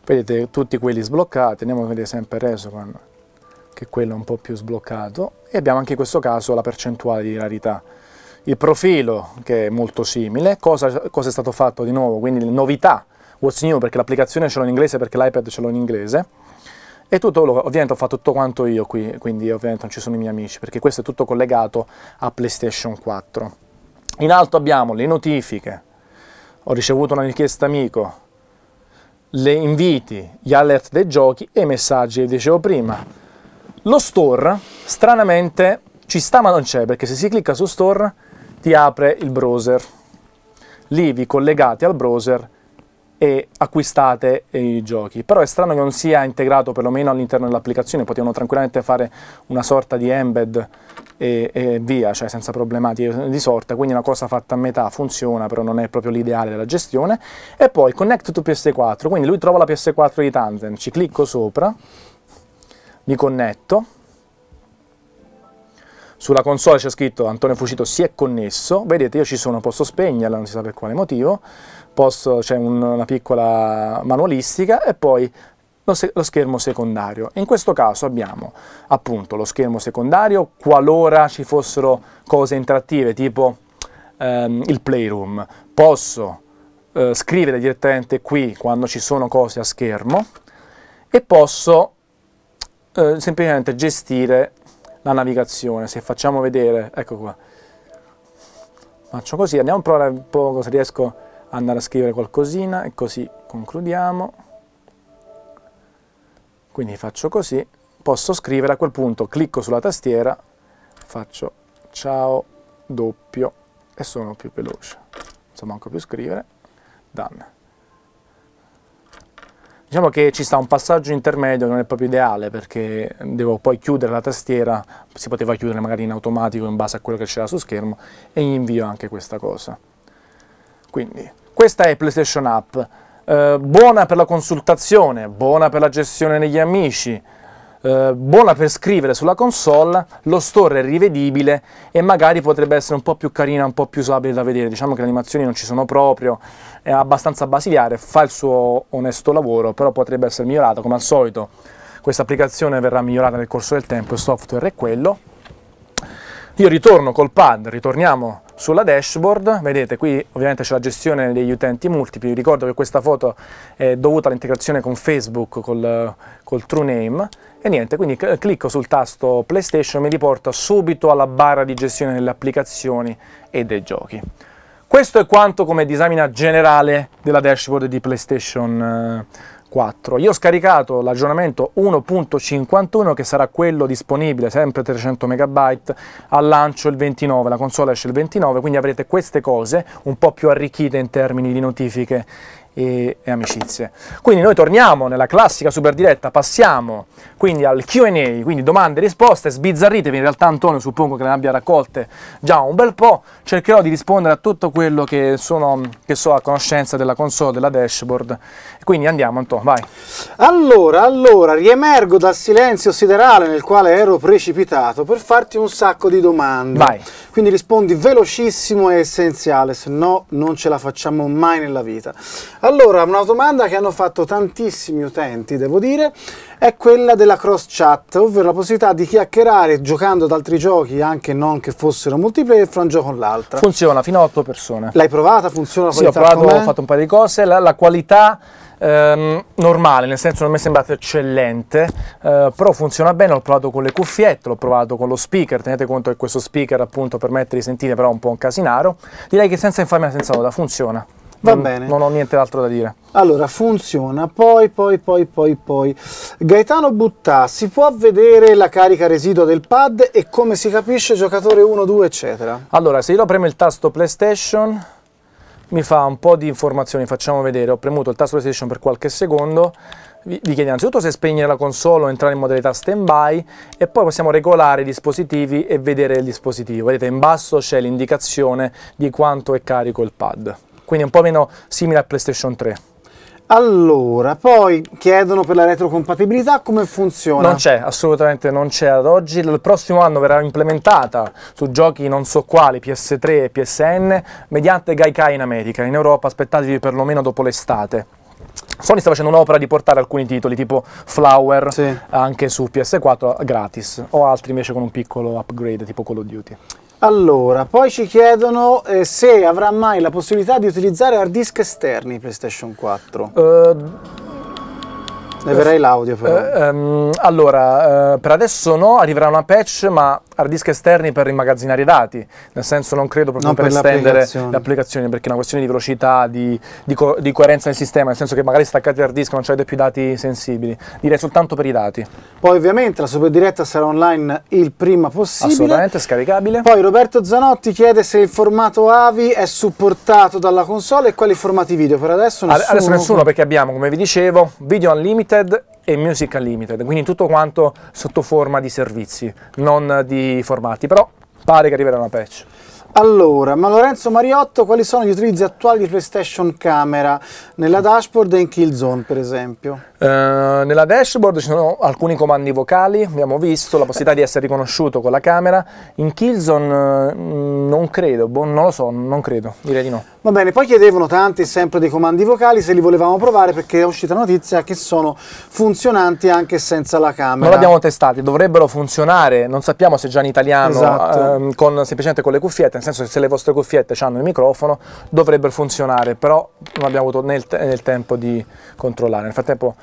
vedete tutti quelli sbloccati andiamo a vedere sempre Resogan che è quello un po' più sbloccato e abbiamo anche in questo caso la percentuale di rarità il profilo che è molto simile cosa, cosa è stato fatto di nuovo quindi le novità What's New perché l'applicazione ce l'ho in inglese perché l'iPad ce l'ho in inglese e tutto, ovviamente ho fatto tutto quanto io qui, quindi ovviamente non ci sono i miei amici perché questo è tutto collegato a PlayStation 4. In alto abbiamo le notifiche, ho ricevuto una richiesta amico, le inviti, gli alert dei giochi e i messaggi, vi dicevo prima. Lo store, stranamente, ci sta ma non c'è, perché se si clicca su store ti apre il browser. Lì vi collegate al browser e acquistate i giochi. Però è strano che non sia integrato perlomeno all'interno dell'applicazione, potevano tranquillamente fare una sorta di embed e, e, via, cioè senza problematiche di sorta, quindi una cosa fatta a metà funziona, però non è proprio l'ideale della gestione. E poi connect to PS4, quindi lui trova la PS4 di Tanzan, ci clicco sopra, mi connetto, sulla console c'è scritto Antonio Fucito si è connesso, vedete io ci sono, posso spegnerla, non si sa per quale motivo, posso, c'è un, una piccola manualistica e poi lo, lo, schermo secondario. In questo caso abbiamo appunto lo schermo secondario qualora ci fossero cose interattive tipo ehm, il playroom. Posso eh, scrivere direttamente qui quando ci sono cose a schermo e posso eh, semplicemente gestire la navigazione. Se facciamo vedere, ecco qua, faccio così, andiamo a provare un po' cosa riesco a andare a scrivere qualcosina e così concludiamo. Quindi faccio così, posso scrivere a quel punto, clicco sulla tastiera, faccio ciao doppio e sono più veloce. Non Insomma, manco più scrivere, done. Diciamo che ci sta un passaggio intermedio, che non è proprio ideale perché devo poi chiudere la tastiera, si poteva chiudere magari in automatico in base a quello che c'era su schermo e gli invio anche questa cosa. Quindi questa è PlayStation App, eh, buona per la consultazione, buona per la gestione negli amici, eh, buona per scrivere sulla console, lo store è rivedibile e magari potrebbe essere un po' più carina, un po' più usabile da vedere, diciamo che le animazioni non ci sono proprio, è abbastanza basilare, fa il suo onesto lavoro, però potrebbe essere migliorata come al solito. Questa applicazione verrà migliorata nel corso del tempo, il software è quello, io ritorno col pad, ritorniamo sulla dashboard, vedete qui ovviamente c'è la gestione degli utenti multipli, ricordo che questa foto è dovuta all'integrazione con Facebook, col, col Name, e niente, quindi clicco sul tasto PlayStation mi riporta subito alla barra di gestione delle applicazioni e dei giochi. Questo è quanto come disamina generale della dashboard di PlayStation eh, 4. Io ho scaricato l'aggiornamento 1.51 che sarà quello disponibile sempre 300 MB al lancio il 29, la console esce il 29, quindi avrete queste cose un po' più arricchite in termini di notifiche e, e amicizie. Quindi noi torniamo nella classica super diretta, passiamo quindi al QA, quindi domande e risposte, sbizzarritevi, in realtà Antonio suppongo che ne abbia raccolte già un bel po', cercherò di rispondere a tutto quello che, sono, che so a conoscenza della console, della dashboard, quindi andiamo Antonio, vai. Allora, allora, riemergo dal silenzio siderale nel quale ero precipitato per farti un sacco di domande. Vai. Quindi rispondi velocissimo e essenziale, se no non ce la facciamo mai nella vita. Allora, una domanda che hanno fatto tantissimi utenti, devo dire, è quella della cross chat, ovvero la possibilità di chiacchierare giocando ad altri giochi, anche non che fossero multiplayer, fra un gioco con l'altro. Funziona fino a otto persone. L'hai provata? Funziona la sì, ho provato, ho fatto un paio di cose. La, la qualità ehm, normale, nel senso non mi è sembrata eccellente, eh, però funziona bene, l'ho provato con le cuffiette, l'ho provato con lo speaker, tenete conto che questo speaker appunto permette di sentire però un po' un casinaro. Direi che senza infarmia senza oda, funziona. Va non, bene. Non ho nient'altro da dire. Allora, funziona. Poi, poi, poi, poi, poi. Gaetano Buttà, si può vedere la carica residua del pad e come si capisce giocatore 1, 2, eccetera? Allora, se io premo il tasto PlayStation, mi fa un po' di informazioni, facciamo vedere. Ho premuto il tasto PlayStation per qualche secondo. Vi chiede innanzitutto se spegnere la console o entrare in modalità standby e poi possiamo regolare i dispositivi e vedere il dispositivo. Vedete, in basso c'è l'indicazione di quanto è carico il pad quindi un po' meno simile al PlayStation 3. Allora, poi chiedono per la retrocompatibilità come funziona? Non c'è, assolutamente non c'è ad oggi. Il prossimo anno verrà implementata su giochi non so quali, PS3 e PSN, mediante Gaikai in America. In Europa aspettatevi perlomeno dopo l'estate. Sony sta facendo un'opera di portare alcuni titoli tipo Flower sì. anche su PS4 gratis o altri invece con un piccolo upgrade tipo Call of Duty. Allora, poi ci chiedono eh, se avrà mai la possibilità di utilizzare hard disk esterni PlayStation 4. Uh, eh, Leverei l'audio però. Um, allora, eh, per adesso no, arriverà una patch, ma hard disk esterni per immagazzinare i dati, nel senso non credo proprio non per, per estendere le applicazioni, perché è una questione di velocità, di, di, co- di, coerenza del sistema, nel senso che magari staccate hard disk non avete più dati sensibili, direi soltanto per i dati. Poi ovviamente la super diretta sarà online il prima possibile. Assolutamente, scaricabile. Poi Roberto Zanotti chiede se il formato AVI è supportato dalla console e quali formati video, per adesso nessuno. Adesso nessuno perché abbiamo, come vi dicevo, video unlimited, Limited e Music Limited, quindi tutto quanto sotto forma di servizi, non di formati, però pare che arriverà una patch. Allora, ma Lorenzo Mariotto, quali sono gli utilizzi attuali di PlayStation Camera nella dashboard e in Killzone, per esempio? Eh, nella dashboard ci sono alcuni comandi vocali, abbiamo visto la possibilità di essere riconosciuto con la camera. In Killzone eh, non credo, boh, non lo so, non credo, direi di no. Va bene, poi chiedevano tanti sempre dei comandi vocali se li volevamo provare perché è uscita notizia che sono funzionanti anche senza la camera. Non l'abbiamo testati, dovrebbero funzionare, non sappiamo se già in italiano, esatto. uh, con, semplicemente con le cuffiette, nel senso che se le vostre cuffiette hanno il microfono dovrebbero funzionare, però non abbiamo avuto né il, te né il tempo di controllare. Nel frattempo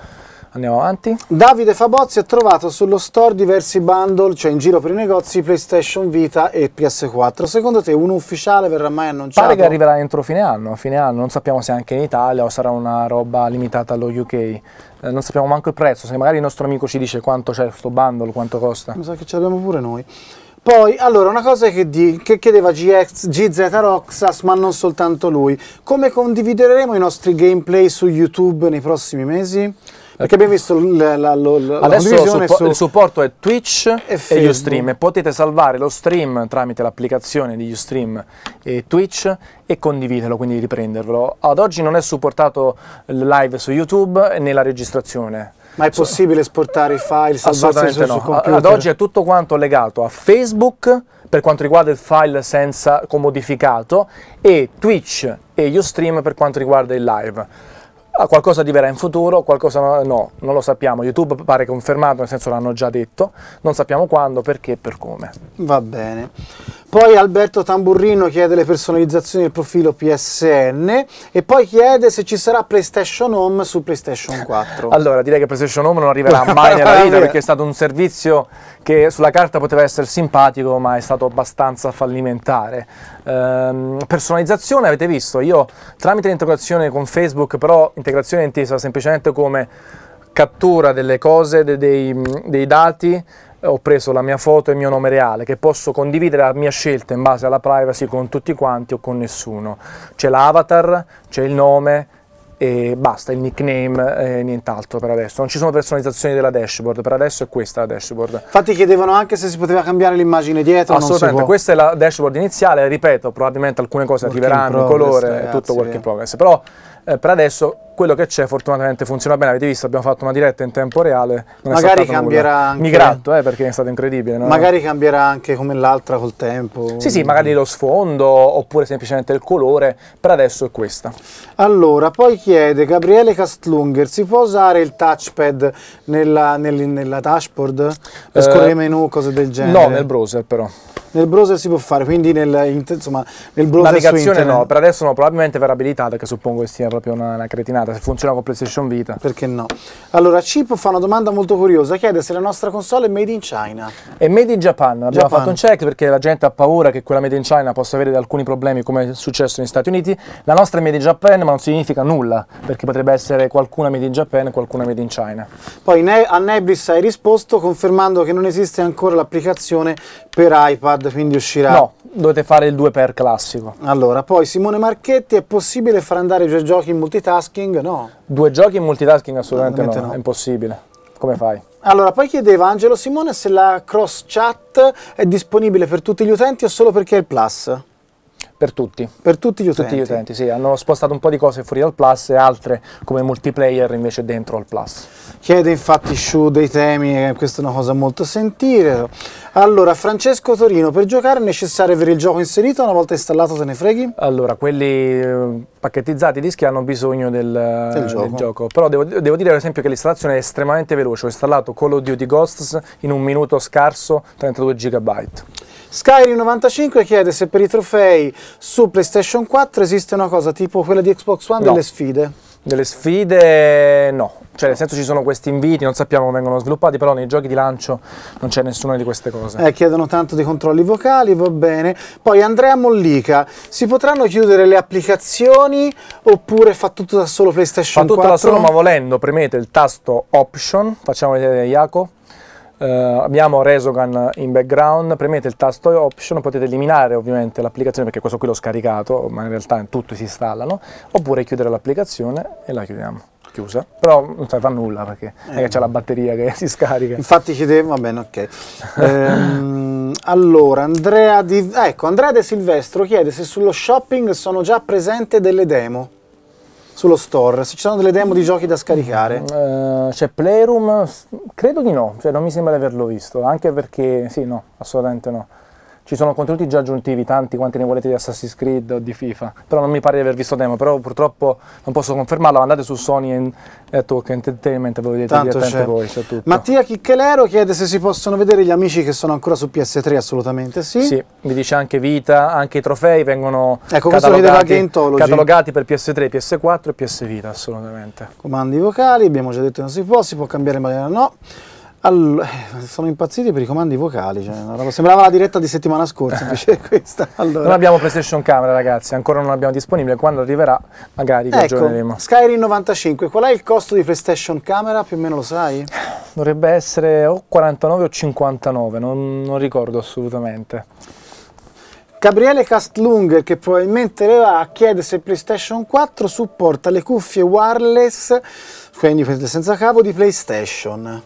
Andiamo avanti. Davide Fabozzi ha trovato sullo store diversi bundle, cioè in giro per i negozi, PlayStation Vita e PS4. Secondo te uno ufficiale verrà mai annunciato? Pare che arriverà entro fine anno, a fine anno, non sappiamo se anche in Italia o sarà una roba limitata allo UK. Eh, non sappiamo manco il prezzo, se magari il nostro amico ci dice quanto c'è questo bundle, quanto costa. Mi sa che ce l'abbiamo pure noi. Poi, allora, una cosa che, di, che chiedeva GX, GZ Roxas, ma non soltanto lui. Come condivideremo i nostri gameplay su YouTube nei prossimi mesi? Perché abbiamo visto la, la, la, Adesso suppo su il supporto è Twitch e, e Ustream. Potete salvare lo stream tramite l'applicazione di Ustream e Twitch e condividerlo, quindi riprenderlo. Ad oggi non è supportato il live su YouTube né la registrazione. Ma è possibile esportare i file, salvarsi su, no. su computer? Ad oggi è tutto quanto legato a Facebook per quanto riguarda il file senza modificato e Twitch e Ustream per quanto riguarda il live. Ah, qualcosa di in futuro, qualcosa no, non lo sappiamo. YouTube pare confermato, nel senso l'hanno già detto, non sappiamo quando, perché e per come. Va bene poi Alberto Tamburrino chiede le personalizzazioni del profilo PSN e poi chiede se ci sarà PlayStation Home su PlayStation 4. allora, direi che PlayStation Home non arriverà mai nella vita perché è stato un servizio che sulla carta poteva essere simpatico, ma è stato abbastanza fallimentare. Ehm, personalizzazione, avete visto, io tramite l'integrazione con Facebook, però integrazione intesa semplicemente come cattura delle cose, dei, dei dati, eh, ho preso la mia foto e il mio nome reale, che posso condividere a mia scelta in base alla privacy con tutti quanti o con nessuno. C'è l'avatar, c'è il nome e basta, il nickname e nient'altro per adesso. Non ci sono personalizzazioni della dashboard, per adesso è questa la dashboard. Infatti chiedevano anche se si poteva cambiare l'immagine dietro. Assolutamente, questa è la dashboard iniziale, ripeto, probabilmente alcune cose work arriveranno, in progress, colore, ragazzi, tutto work yeah. progress, però eh, per adesso quello che c'è fortunatamente funziona bene, avete visto, abbiamo fatto una diretta in tempo reale. Magari cambierà nulla. anche... Migrato, eh, perché è stato incredibile. No? Magari cambierà anche come l'altra col tempo. Sì, sì, magari lo sfondo oppure semplicemente il colore, per adesso è questa. Allora, poi chiede Gabriele Castlunger, si può usare il touchpad nella, nella, nella dashboard per eh, scorrere menu, cose del genere? No, nel browser però. Nel browser si può fare, quindi nel, insomma, nel browser L'applicazione no, per adesso no, probabilmente verrà abilitata, che suppongo che sia proprio una, una cretinata, se funziona con PlayStation Vita. Perché no? Allora, Chip fa una domanda molto curiosa, chiede se la nostra console è made in China. È made in Japan, abbiamo Japan. fatto un check perché la gente ha paura che quella made in China possa avere alcuni problemi come è successo negli Stati Uniti. La nostra è made in Japan, ma non significa nulla, perché potrebbe essere qualcuna made in Japan e qualcuna made in China. Poi a Nebris hai risposto confermando che non esiste ancora l'applicazione per iPad Award, quindi uscirà... No, dovete fare il 2 per classico. Allora, poi Simone Marchetti, è possibile far andare due giochi in multitasking? No. Due giochi in multitasking assolutamente, no. no, è impossibile. Come fai? Allora, poi chiedeva Angelo Simone se la cross chat è disponibile per tutti gli utenti o solo per chi è il Plus. Per tutti, per tutti gli utenti. Tutti gli utenti sì. Hanno spostato un po' di cose fuori dal Plus e altre come multiplayer invece dentro al Plus. Chiede infatti Shu dei temi, eh, questa è una cosa molto sentire. Allora, Francesco Torino, per giocare è necessario avere il gioco inserito una volta installato te ne freghi? Allora, quelli eh, pacchettizzati dischi hanno bisogno del, del, gioco. del gioco. però devo, devo, dire ad esempio che l'installazione è estremamente veloce, ho installato Call of Duty Ghosts in un minuto scarso, 32 GB. Skyrim95 chiede se per i trofei su PlayStation 4 esiste una cosa tipo quella di Xbox One no. delle sfide. Delle sfide no, cioè nel senso ci sono questi inviti, non sappiamo come vengono sviluppati, però nei giochi di lancio non c'è nessuna di queste cose. Eh, chiedono tanto dei controlli vocali, va bene. Poi Andrea Mollica, si potranno chiudere le applicazioni oppure fa tutto da solo PlayStation 4? Fa tutto da solo ma volendo premete il tasto Option, facciamo vedere Iaco. Uh, abbiamo Resogan in background, premete il tasto option, potete eliminare ovviamente l'applicazione perché questo qui l'ho scaricato, ma in realtà tutti si installano, oppure chiudere l'applicazione e la chiudiamo. Chiusa, però non serve a nulla perché eh. c'è la batteria che si scarica. Infatti ci devo, va bene, ok. ehm, allora, Andrea, di, ecco, Andrea De Silvestro chiede se sullo shopping sono già presenti delle demo sullo store, se ci sono delle demo di giochi da scaricare. Uh, c'è Playroom? Credo di no, cioè non mi sembra di averlo visto, anche perché sì, no, assolutamente no ci sono contenuti già aggiuntivi, tanti quanti ne volete di Assassin's Creed o di FIFA, però non mi pare di aver visto demo, però purtroppo non posso confermarlo, andate su Sony Network Entertainment e ve lo vedete Tanto direttamente voi, c'è tutto. Mattia Chichelero chiede se si possono vedere gli amici che sono ancora su PS3, assolutamente sì. Sì, vi dice anche Vita, anche i trofei vengono ecco, catalogati, catalogati per PS3, PS4 e PS Vita, assolutamente. Comandi vocali, abbiamo già detto che non si può, si può cambiare in maniera no. Allora, eh, sono impazziti per i comandi vocali, cioè, roba, sembrava la diretta di settimana scorsa, invece questa. Allora. Non abbiamo PlayStation Camera ragazzi, ancora non l'abbiamo disponibile, quando arriverà magari vi ecco, aggiorneremo. Skyrim 95, qual è il costo di PlayStation Camera? Più o meno lo sai? Dovrebbe essere o 49 o 59, non, non ricordo assolutamente. Gabriele Castlunger, che probabilmente le va, chiede se PlayStation 4 supporta le cuffie wireless, quindi senza cavo, di PlayStation.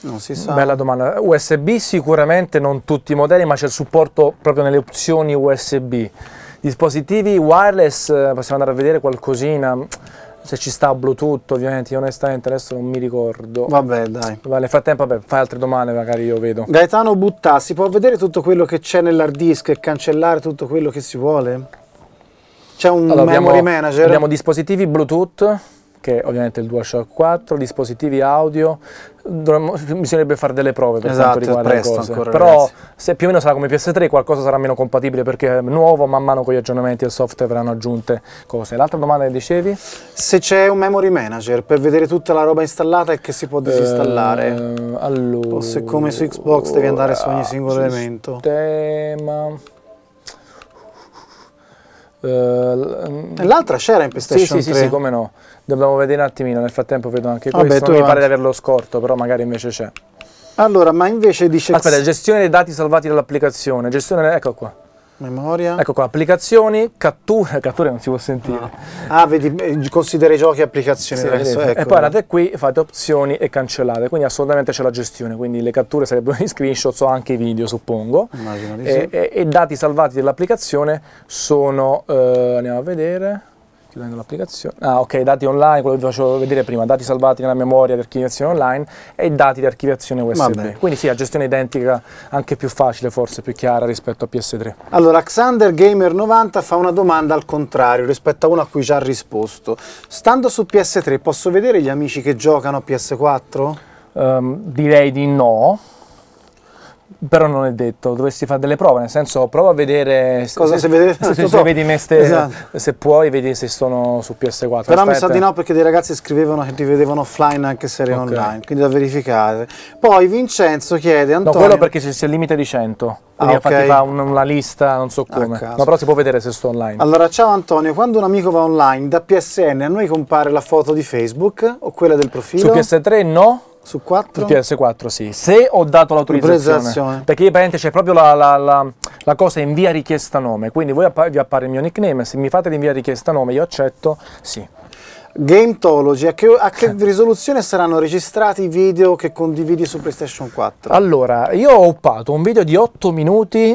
Non si sa. Bella domanda. USB sicuramente non tutti i modelli, ma c'è il supporto proprio nelle opzioni USB. Dispositivi wireless, eh, possiamo andare a vedere qualcosina se ci sta Bluetooth ovviamente, io onestamente adesso non mi ricordo. Vabbè dai. Vabbè, nel frattempo vabbè, fai altre domande magari io vedo. Gaetano Butta, si può vedere tutto quello che c'è nell'hard disk e cancellare tutto quello che si vuole? C'è un allora, memory abbiamo, manager? Abbiamo dispositivi Bluetooth anche ovviamente il DualShock 4, dispositivi audio, dovremmo, bisognerebbe fare delle prove per esatto, quanto riguarda le cose, ancora, però ragazzi. se più o meno sarà come PS3 qualcosa sarà meno compatibile perché è nuovo, man mano con gli aggiornamenti del software verranno aggiunte cose. L'altra domanda che dicevi? Se c'è un memory manager per vedere tutta la roba installata e che si può disinstallare, ehm, allora, o se come su Xbox devi andare su ogni singolo sistema. elemento. Tema... Eh, mm, L'altra c'era in PlayStation sì, 3? Sì, sì, sì, come no. Dobbiamo vedere un attimino, nel frattempo vedo anche questo, Vabbè, questo, non mi pare di averlo scorto, però magari invece c'è. Allora, ma invece dice... Aspetta, gestione dei dati salvati dall'applicazione, gestione, ecco qua. Memoria. Ecco qua, applicazioni, catture, catture non si può sentire. No. Ah. ah, vedi, eh, considera i giochi applicazioni. Sì, adesso, ecco. E poi andate qui, fate opzioni e cancellate, quindi assolutamente c'è la gestione, quindi le catture sarebbero gli screenshot o anche i video, suppongo. Immagino di sì. E, i dati salvati dell'applicazione sono, eh, andiamo a vedere, chiudendo l'applicazione, ah ok, dati online, quello che vi facevo vedere prima, dati salvati nella memoria di archiviazione online e dati di archiviazione USB. Vabbè. Quindi sì, la gestione identica, anche più facile forse, più chiara rispetto a PS3. Allora, Xander Gamer 90 fa una domanda al contrario rispetto a una a cui già ha risposto. Stando su PS3 posso vedere gli amici che giocano a PS4? Um, ehm, direi di no, però non è detto, dovresti fare delle prove, nel senso prova a vedere Cosa, se, vede, se, se, se vedi me ste, esatto. se puoi, vedi se sono su PS4. Però Aspetta. mi sa di no perché dei ragazzi scrivevano che ti vedevano offline anche se eri okay. online, quindi da verificare. Poi Vincenzo chiede Antonio... No, quello perché c'è il limite di 100, quindi ah, okay. fa un, una lista, non so ah, come, ma però si può vedere se sto online. Allora, ciao Antonio, quando un amico va online da PSN a noi compare la foto di Facebook o quella del profilo? Su PS3 no, su 4? Il PS4, sì. Se ho dato l'autorizzazione. Perché io praticamente c'è proprio la, la, la, la, cosa invia richiesta nome. Quindi voi appa vi appare il mio nickname. Se mi fate l'invia richiesta nome, io accetto, sì. Gametology, a che, a che risoluzione saranno registrati i video che condividi su PlayStation 4? Allora, io ho oppato un video di 8 minuti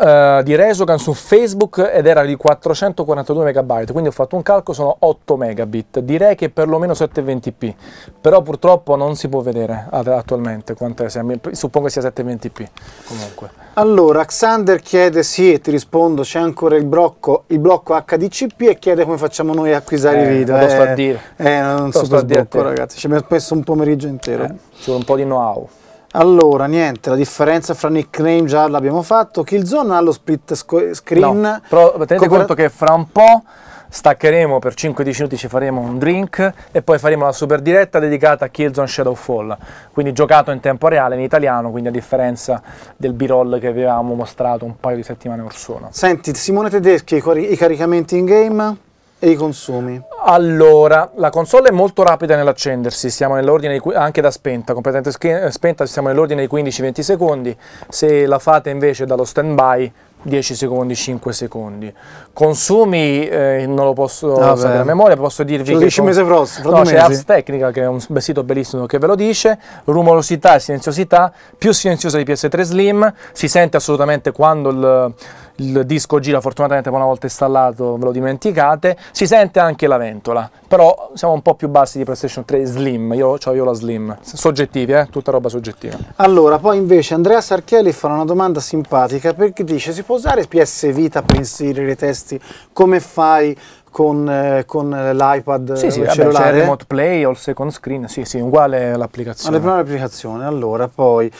eh, di Resogan su Facebook ed era di 442 MB, quindi ho fatto un calcolo, sono 8 megabit, direi che perlomeno 720p, però purtroppo non si può vedere attualmente quanto è, suppongo sia 720p comunque. Allora, Xander chiede sì e ti rispondo, c'è ancora il blocco, il blocco HDCP e chiede come facciamo noi a acquisire eh, i video. Non eh, sto a dire. Eh, non lo sto a dire, ragazzi, ci abbiamo spesso un pomeriggio intero. Eh, ci vuole un po' di know-how. Allora, niente, la differenza fra nickname già l'abbiamo fatto. Killzone ha lo split screen. No, però tenete Copera- conto che fra un po' staccheremo per 5-10 minuti, ci faremo un drink e poi faremo la super diretta dedicata a Killzone Shadowfall, quindi giocato in tempo reale in italiano, quindi a differenza del b-roll che avevamo mostrato un paio di settimane or sono. Senti, Simone Tedeschi, i caricamenti in game? e i consumi? Allora, la console è molto rapida nell'accendersi, siamo nell'ordine di, anche da spenta, completamente spenta, siamo nell'ordine di 15-20 secondi, se la fate invece dallo stand-by 10 secondi, 5 secondi. Consumi, eh, non lo posso ah, sapere a memoria, posso dirvi lo che... Dici con... mese prossimo, no, c'è Arts Technical, che è un sito bellissimo che ve lo dice, rumorosità e silenziosità, più silenziosa di PS3 Slim, si sente assolutamente quando il il disco gira fortunatamente poi una volta installato ve lo dimenticate, si sente anche la ventola, però siamo un po' più bassi di PlayStation 3 Slim, io avevo la Slim, soggettivi, eh? tutta roba soggettiva. Allora, poi invece Andrea Sarchielli fa una domanda simpatica perché dice si può usare PS Vita per inserire i testi come fai con, eh, con l'iPad sì, sì, cellulare. Sì, remote play o il second screen, sì, sì, uguale all'applicazione. Alla prima applicazione, allora, poi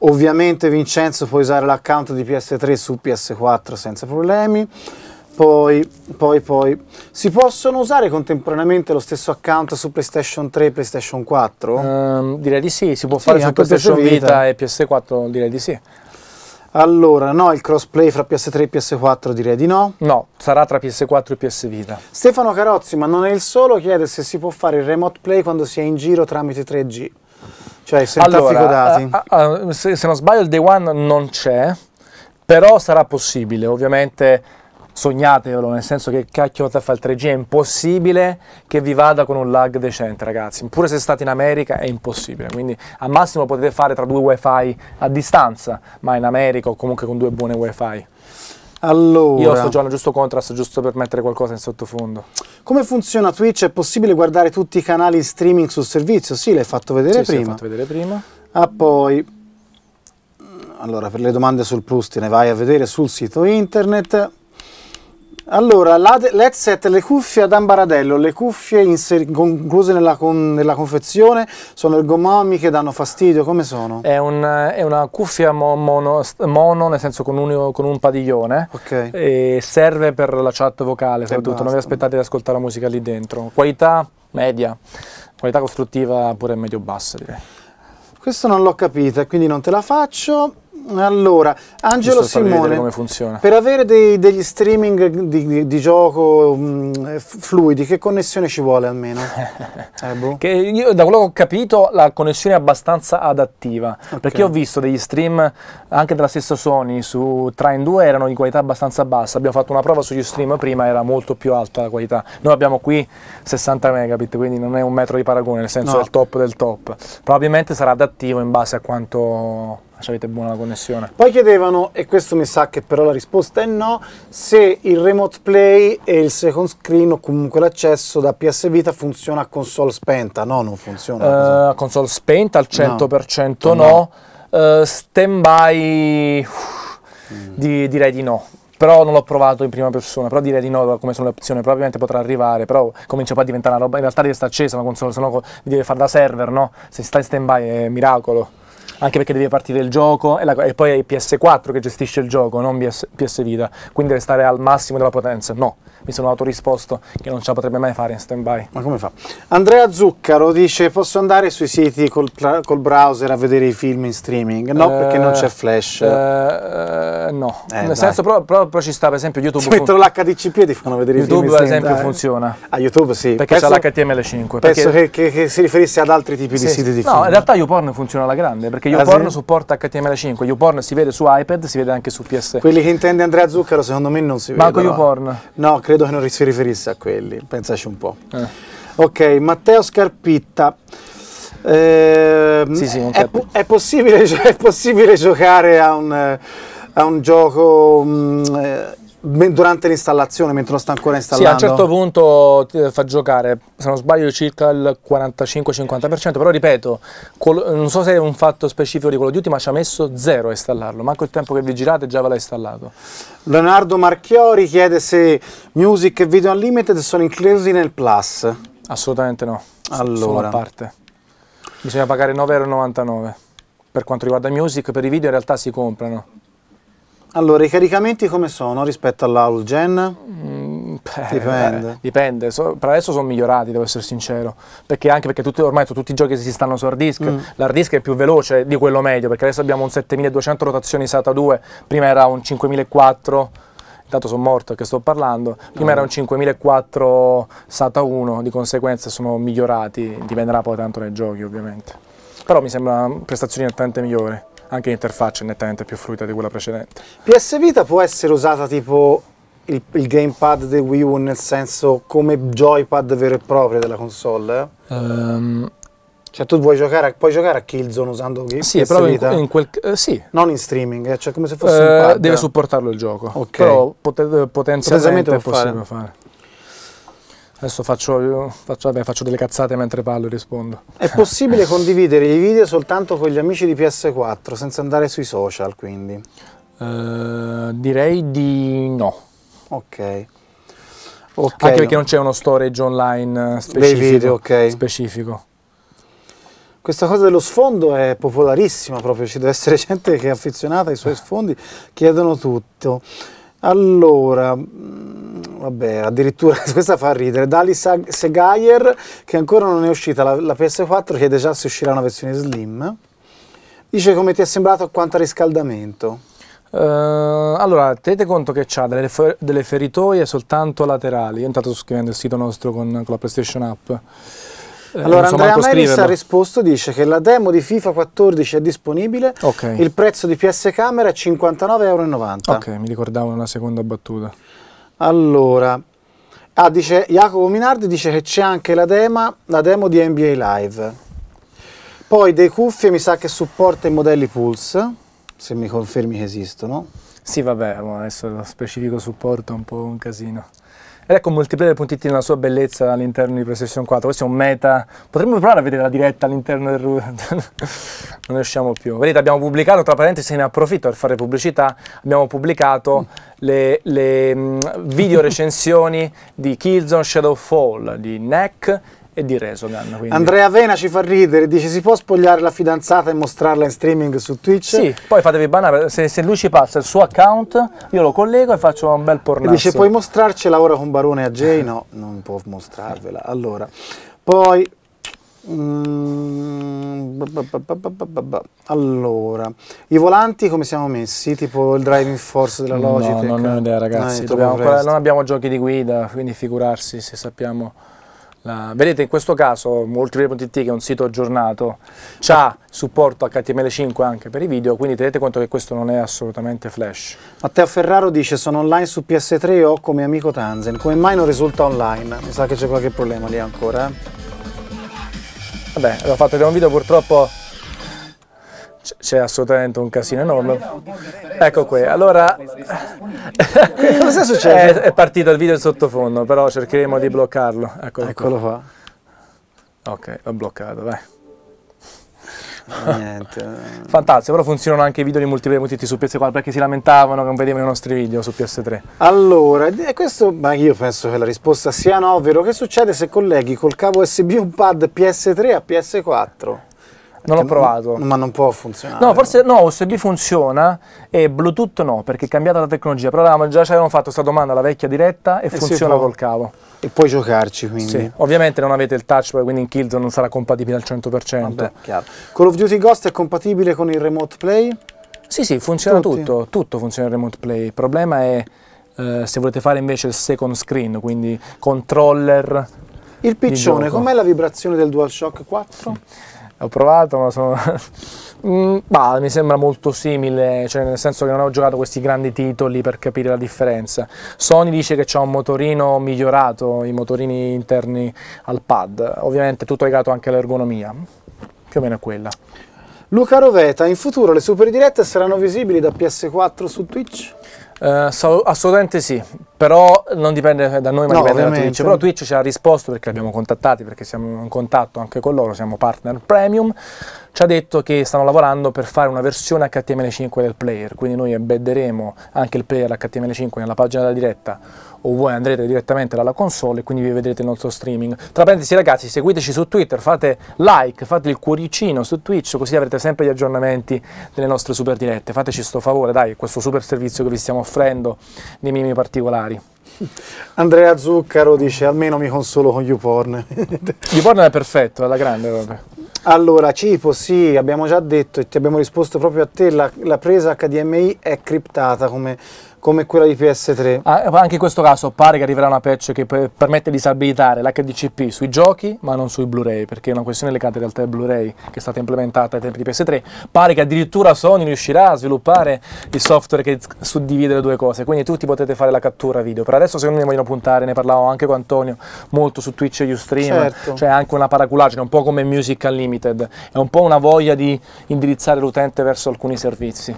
Ovviamente Vincenzo può usare l'account di PS3 su PS4 senza problemi. Poi, poi, poi, si possono usare contemporaneamente lo stesso account su PlayStation 3 e PlayStation 4? Um, ehm, direi di sì, si può sì, fare su PlayStation Vita. Vita e PS4, direi di sì. Allora, no, il crossplay fra PS3 e PS4 direi di no. No, sarà tra PS4 e PS Vita. Stefano Carozzi, ma non è il solo, chiede se si può fare il remote play quando si è in giro tramite 3G. Cioè, se allora, dati. A, a, se, se non sbaglio il day one non c'è, però sarà possibile, ovviamente sognatevelo, nel senso che cacchio te fa il 3G, è impossibile che vi vada con un lag decente ragazzi, pure se state in America è impossibile, quindi al massimo potete fare tra due wifi a distanza, ma in America o comunque con due buone wifi. Allora. Io soggiorno giusto contrast, giusto per mettere qualcosa in sottofondo. Come funziona Twitch? È possibile guardare tutti i canali streaming sul servizio? Sì, l'hai fatto vedere sì, prima. Sì, l'hai fatto vedere prima. Ah, poi... Allora, per le domande sul Plus te ne vai a vedere sul sito internet. Allora, la, l'headset, le cuffie ad ambaradello, le cuffie incluse nella, con- nella, confezione, sono che danno fastidio, come sono? È, un, è una cuffia mo- mono, mono, nel senso con un, con un padiglione, okay. e serve per la chat vocale soprattutto, non vi aspettate di ascoltare la musica lì dentro. Qualità media, qualità costruttiva pure medio-bassa direi. Questo non l'ho capita, quindi non te la faccio. Allora, Angelo Simone, per avere dei, degli streaming di, di, di gioco mh, mm, fluidi, che connessione ci vuole almeno? eh, boh. io, da quello che ho capito la connessione è abbastanza adattiva, okay. perché ho visto degli stream anche della stessa Sony su Train 2 erano di qualità abbastanza bassa, abbiamo fatto una prova sugli stream prima, era molto più alta la qualità, noi abbiamo qui 60 megabit, quindi non è un metro di paragone, nel senso no. è il top del top, probabilmente sarà adattivo in base a quanto avete buona connessione. Poi chiedevano, e questo mi sa che però la risposta è no, se il remote play e il second screen o comunque l'accesso da PS Vita funziona a console spenta. No, non funziona. Uh, console spenta al 100% no. no. no. Uh, eh, stand by mm. di, direi di no però non l'ho provato in prima persona, però direi di no come sono le opzioni, probabilmente potrà arrivare, però comincia poi a diventare una roba, in realtà deve stare accesa la console, se no deve fare da server, no? Se sta in stand by è miracolo anche perché devi partire il gioco e, la, e poi è PS4 che gestisce il gioco, non PS, PS Vita, quindi restare al massimo della potenza, no mi sono autorisposto che non ce la potrebbe mai fare in stand-by. Ma come fa? Andrea Zuccaro dice, posso andare sui siti col, col browser a vedere i film in streaming? No, eh, perché non c'è flash. Eh, eh no, eh, nel dai. senso però, però, però, ci sta per esempio YouTube. Ti mettono l'HDCP e ti fanno vedere YouTube, i film YouTube ad esempio funziona. A ah, YouTube sì. Perché c'è l'HTML5. Penso che, che, che, si riferisse ad altri tipi sì. di siti di film. No, in realtà YouPorn funziona alla grande, perché ah, YouPorn ah, sì? supporta HTML5. YouPorn si vede su iPad, si vede anche su PS. Quelli che intende Andrea Zuccaro secondo me non si vedono. Manco YouPorn. No, credo credo che non si riferisse a quelli, pensaci un po'. Eh. Ok, Matteo Scarpitta. Eh, sì, sì, è, è, possibile, è, possibile, giocare a un, eh, a un gioco mh, mm, eh, durante l'installazione, mentre lo sta ancora installando? Sì, a un certo punto eh, fa giocare, se non sbaglio circa il 45-50%, però ripeto, non so se è un fatto specifico di quello di Duty, ma ci ha messo zero a installarlo, manco il tempo che vi girate già ve l'ha installato. Leonardo Marchiori chiede se Music e Video Unlimited sono inclusi nel Plus. Assolutamente no, allora. sono a parte. Bisogna pagare 9,99 euro per quanto riguarda Music, per i video in realtà si comprano. Allora, i caricamenti come sono rispetto all'Aul Gen? Mm, beh, dipende. Eh, dipende. So, per adesso sono migliorati, devo essere sincero. Perché anche perché tutti, ormai tutti i giochi si stanno su hard disk. Mm. L'hard disk è più veloce di quello medio, perché adesso abbiamo un 7200 rotazioni SATA 2, prima era un 5400 intanto sono morto che sto parlando, prima no. Ah. era un 5004 SATA 1, di conseguenza sono migliorati, dipenderà poi tanto dai giochi ovviamente. Però mi sembra prestazioni altamente migliori anche l'interfaccia è nettamente più fluida di quella precedente. PS Vita può essere usata tipo il, il gamepad del Wii U nel senso come joypad vero e proprio della console? Eh? Um, cioè tu vuoi giocare a, puoi giocare a Killzone usando Game Sì, PS però Vita? in, quel, eh, sì. Non in streaming, eh, cioè come se fosse uh, Deve supportarlo il gioco, okay. però pot eh, potenzialmente è possibile fare. fare. Adesso faccio, faccio, vabbè, faccio delle cazzate mentre parlo e rispondo. È possibile condividere i video soltanto con gli amici di PS4, senza andare sui social quindi? Uh, direi di no. Ok. Okay. Anche perché non c'è uno storage online eh, specifico, video, okay. specifico, Questa cosa dello sfondo è popolarissima proprio, ci deve essere gente che è affezionata ai suoi sfondi, chiedono tutto. Allora, mm, vabbè, addirittura questa fa ridere. Dali Segayer, che ancora non è uscita, la, la PS4 chiede già se uscirà una versione slim. Dice come ti è sembrato quanto a riscaldamento. Uh, allora, tenete conto che ha delle, fer delle, feritoie soltanto laterali. Io intanto sto scrivendo il sito nostro con, con la PlayStation App. Eh, allora so Andrea Meris ha risposto, dice che la demo di FIFA 14 è disponibile, okay. il prezzo di PS Camera è 59,90 euro. Ok, mi ricordavo una seconda battuta. Allora, ah, dice, Jacopo Minardi dice che c'è anche la, demo, la demo di NBA Live. Poi dei cuffie mi sa che supporta i modelli Pulse, se mi confermi che esistono. Sì, vabbè, adesso lo specifico supporto è un po' un casino. Ed ecco multiplayer.it nella sua bellezza all'interno di PlayStation 4. Questo è un meta. Potremmo provare a vedere la diretta all'interno del non ne usciamo più. Vedete, abbiamo pubblicato, tra parentesi, ne approfitto per fare pubblicità. Abbiamo pubblicato mm. le, le mm, video recensioni di Killzone Shadowfall, di Neck e di Resogan. Quindi. Andrea Vena ci fa ridere, dice si può spogliare la fidanzata e mostrarla in streaming su Twitch? Sì, poi fatevi banare, se, se lui ci passa il suo account io lo collego e faccio un bel pornazzo. E dice puoi mostrarcela ora con Barone a Jay? No, non può mostrarvela. Allora, poi mm, allora, i volanti come siamo messi? Tipo il driving force della Logitech? No, non ho idea ragazzi, ah, Dobbiamo, non abbiamo giochi di guida, quindi figurarsi se sappiamo... La, vedete in questo caso Multiplayer.it che è un sito aggiornato ha supporto HTML5 anche per i video quindi tenete conto che questo non è assolutamente flash Matteo Ferraro dice sono online su PS3 e ho come amico Tanzen come mai non risulta online? mi sa che c'è qualche problema lì ancora eh? vabbè l'ho fatto vedere un video purtroppo c'è assolutamente un casino enorme. Ecco qui, allora cosa è successo? Eh, è, partito il video in sottofondo, però cercheremo di bloccarlo. Eccolo, Eccolo qua. Ok, l'ho bloccato, vai. Eh, niente. Fantastico, però funzionano anche i video di multiplayer multiti su PS4 perché si lamentavano che non vedevano i nostri video su PS3. Allora, eh, questo, ma io penso che la risposta sia no, ovvero che succede se colleghi col cavo USB un pad PS3 a PS4? Non l'ho provato. Ma non può funzionare. No, forse no, USB funziona e Bluetooth no, perché è cambiata la tecnologia. Però già ci avevano fatto questa domanda alla vecchia diretta e, e eh funziona col cavo. E puoi giocarci quindi. Sì. Ovviamente non avete il touchpad, quindi in Killzone non sarà compatibile al 100%. Vabbè, chiaro. Call of Duty Ghost è compatibile con il Remote Play? Sì, sì, funziona Tutti. tutto, tutto funziona il Remote Play. Il problema è eh, se volete fare invece il second screen, quindi controller. Il piccione, com'è la vibrazione del DualShock 4? Sì ho provato, ma sono... bah, mm, mi sembra molto simile, cioè nel senso che non ho giocato questi grandi titoli per capire la differenza. Sony dice che c'è un motorino migliorato, i motorini interni al pad, ovviamente tutto legato anche all'ergonomia, più o meno è quella. Luca Roveta, in futuro le super dirette saranno visibili da PS4 su Twitch? Uh, assolutamente sì, però non dipende da noi, ma no, dipende ovviamente. da Twitch. Però Twitch ci ha risposto perché abbiamo contattati, perché siamo in contatto anche con loro, siamo partner premium. Ci ha detto che stanno lavorando per fare una versione HTML5 del player, quindi noi embedderemo anche il player HTML5 nella pagina della diretta o voi andrete direttamente dalla console e quindi vi vedrete il nostro streaming. Tra parentesi ragazzi, seguiteci su Twitter, fate like, fate il cuoricino su Twitch, così avrete sempre gli aggiornamenti delle nostre super dirette. Fateci sto favore, dai, questo super servizio che vi stiamo offrendo nei mimi particolari. Andrea Zuccaro dice almeno mi consolo con YouPorn. YouPorn è perfetto, è la grande proprio. Allora, Cipo, sì, abbiamo già detto e ti abbiamo risposto proprio a te, la, la presa HDMI è criptata come come quella di PS3. Ah, eh, anche in questo caso pare che arriverà una patch che permette di disabilitare l'HDCP sui giochi ma non sui Blu-ray perché è una questione legata in realtà al Blu-ray che è stata implementata ai tempi di PS3. Pare che addirittura Sony riuscirà a sviluppare il software che suddivide le due cose, quindi tutti potete fare la cattura video. Per adesso secondo me vogliono puntare, ne parlavo anche con Antonio, molto su Twitch e Ustream, certo. cioè anche una paraculaggine, un po' come Music Unlimited, è un po' una voglia di indirizzare l'utente verso alcuni servizi.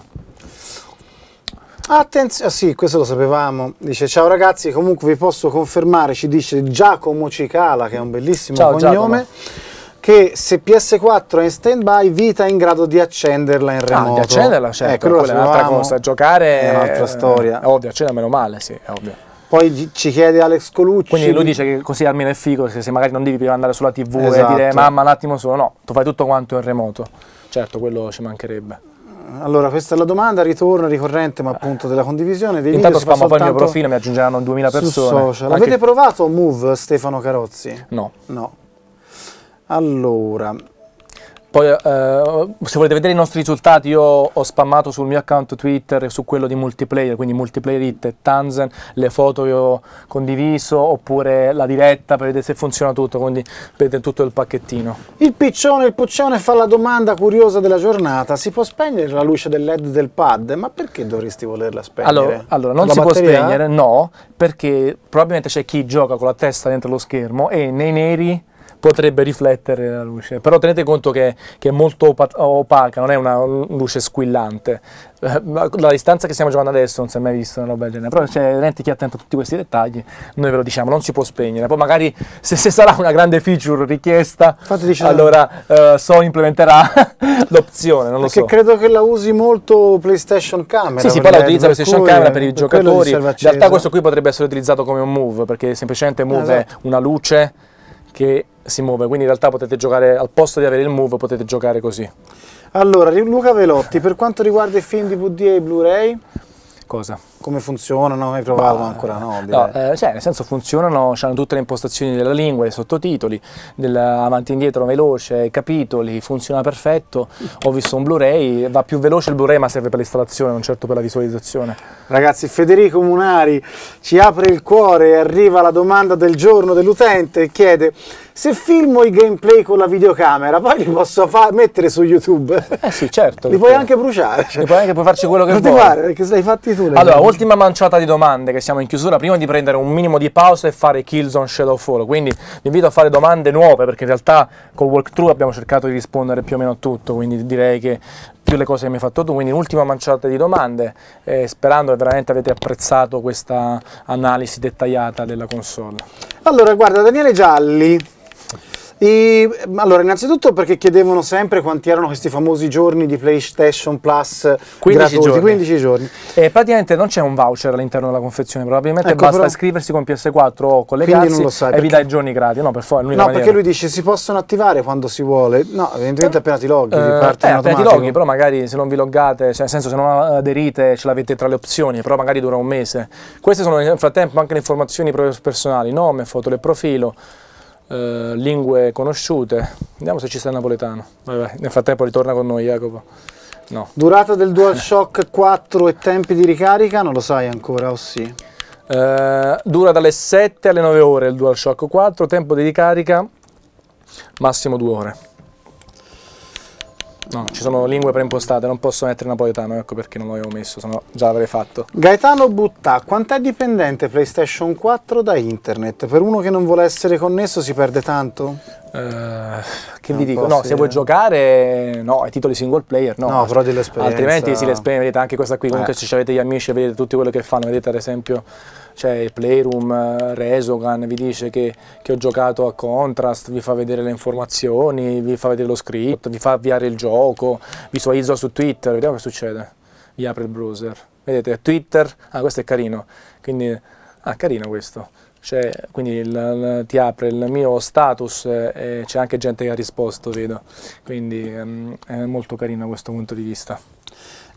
Attenzione, ah, sì, questo lo sapevamo. Dice: Ciao ragazzi, comunque vi posso confermare, ci dice Giacomo Cicala, che è un bellissimo Ciao, cognome. Giacomo che se PS4 è in stand by, Vita è in grado di accenderla in remoto. Ah, di accenderla, certo, eh, quella, è un'altra cosa, giocare è un'altra storia. È ovvio, accendere meno male, sì, è ovvio. Poi ci chiede Alex Colucci. Quindi lui dice che così almeno è figo, se, magari non devi più andare sulla TV esatto. e dire mamma un attimo solo, no, tu fai tutto quanto in remoto. Certo, quello ci mancherebbe. Allora, questa è la domanda, ritorno ricorrente, ma appunto della condivisione. Dei Intanto spammo poi il mio profilo, mi aggiungeranno 2000 persone. Social. Anche... Avete provato Move Stefano Carozzi? No. No. Allora, poi, eh, se volete vedere i nostri risultati, io ho spammato sul mio account Twitter e su quello di multiplayer, quindi multiplayer hit e Tanzen, le foto che ho condiviso, oppure la diretta per vedere se funziona tutto, quindi vedete tutto il pacchettino. Il piccione, il puccione fa la domanda curiosa della giornata, si può spegnere la luce del LED del pad? Ma perché dovresti volerla spegnere? Allora, allora non la si batteria? può spegnere, no, perché probabilmente c'è chi gioca con la testa dentro lo schermo e nei neri potrebbe riflettere la luce, però tenete conto che, che è molto opaca, non è una luce squillante. Eh, la, distanza che stiamo giocando adesso non si è mai vista una roba del genere, però c'è veramente chi è attento a tutti questi dettagli, noi ve lo diciamo, non si può spegnere, poi magari se, se sarà una grande feature richiesta, allora eh, Sony implementerà l'opzione, non lo perché so. credo che la usi molto PlayStation Camera. Sì, sì, poi la utilizza PlayStation Camera per i per giocatori, in realtà questo qui potrebbe essere utilizzato come un move, perché semplicemente move allora. Eh, è una luce che si muove, quindi in realtà potete giocare, al posto di avere il move potete giocare così. Allora, Luca Velotti, per quanto riguarda i film DVD e i Blu-ray, cosa? Come funzionano? Hai provato bah, ancora? No, no eh, cioè, nel senso funzionano, hanno tutte le impostazioni della lingua, dei sottotitoli, avanti e indietro veloce, i capitoli, funziona perfetto. Ho visto un Blu-ray, va più veloce il Blu-ray ma serve per l'installazione, non certo per la visualizzazione. Ragazzi, Federico Munari ci apre il cuore e arriva la domanda del giorno dell'utente e chiede se filmo i gameplay con la videocamera, poi li posso fa- mettere su YouTube. Eh sì, certo. li puoi anche bruciare. Cioè. Li puoi anche puoi farci quello che non vuoi. Non ti pare, perché sei fatti tu. Allora, fatti. ultima manciata di domande che siamo in chiusura, prima di prendere un minimo di pausa e fare Killzone Shadow Fall. Quindi vi invito a fare domande nuove, perché in realtà col walkthrough abbiamo cercato di rispondere più o meno a tutto, quindi direi che più le cose che mi hai fatto tu, quindi un'ultima manciata di domande, eh, sperando che veramente avete apprezzato questa analisi dettagliata della console. Allora, guarda, Daniele Gialli e, mm, allora, innanzitutto perché chiedevano sempre quanti erano questi famosi giorni di PlayStation Plus 15 gratuiti, giorni. 15 giorni. E eh, praticamente non c'è un voucher all'interno della confezione, probabilmente ecco, basta però, iscriversi con PS4 o collegarsi e sai, vi dà giorni gratis, no, per forza, No, maniera. perché lui dice si possono attivare quando si vuole. No, evidentemente eh, appena ti loghi, eh, parte eh, appena ti loghi, però magari se non vi loggate, cioè nel senso se non aderite ce l'avete tra le opzioni, però magari dura un mese. Queste sono nel frattempo anche le informazioni proprio personali, nome, foto del profilo eh, lingue conosciute. Vediamo se ci sta il napoletano. Vai, Nel frattempo ritorna con noi Jacopo. No. Durata del DualShock 4 e tempi di ricarica non lo sai ancora o sì? Eh, dura dalle 7 alle 9 ore il DualShock 4, tempo di ricarica massimo 2 ore. No, ci sono lingue preimpostate, non posso mettere napoletano, ecco perché non l'avevo messo, sennò già l'avrei fatto. Gaetano Buttà, quanto è dipendente PlayStation 4 da internet? Per uno che non vuole essere connesso si perde tanto? Uh, che vi dico? No, se vuoi giocare, no, ai titoli single player, no. No, però dell'esperienza. Altrimenti si sì, l'esperienza, vedete anche questa qui, comunque eh. se avete gli amici vedete tutti quello che fanno, vedete ad esempio c'è Playroom, eh, Resogan, vi dice che, che, ho giocato a Contrast, vi fa vedere le informazioni, vi fa vedere lo script, vi fa avviare il gioco, visualizza su Twitter, vediamo che succede. Vi apre il browser, vedete Twitter, ah questo è carino, quindi, ah carino questo. Cioè, quindi il, il, ti apre il mio status e c'è anche gente che ha risposto, vedo, quindi um, è molto carino da questo punto di vista.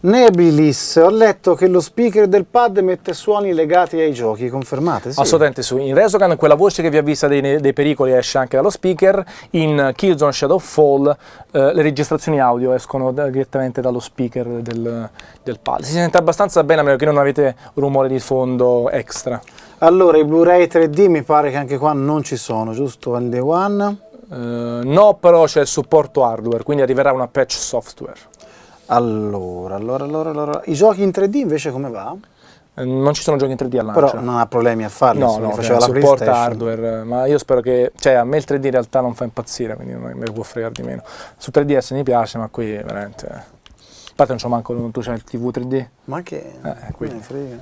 Nebilis, ho letto che lo speaker del pad mette suoni legati ai giochi, confermate? Sì. Assolutamente sì, in Resogan quella voce che vi avvisa dei, dei, pericoli esce anche dallo speaker, in Killzone Shadow Fall eh, le registrazioni audio escono da, direttamente dallo speaker del, del pad, si sente abbastanza bene a meno che non avete rumore di fondo extra. Allora, i Blu-ray 3D mi pare che anche qua non ci sono, giusto? LD1? Eh, no, però c'è il supporto hardware, quindi arriverà una patch software. Allora, allora, allora, allora, i giochi in 3D invece come va? Eh, non ci sono giochi in 3D al Però non ha problemi a farli, no, no, faceva cioè, la supporta hardware, ma io spero che, cioè a me il 3D in realtà non fa impazzire, quindi non mi può fregare di meno. Su 3DS mi piace, ma qui veramente... A parte non c'ho manco, tu c'hai il TV 3D? Ma che... Eh, qui. mi frega.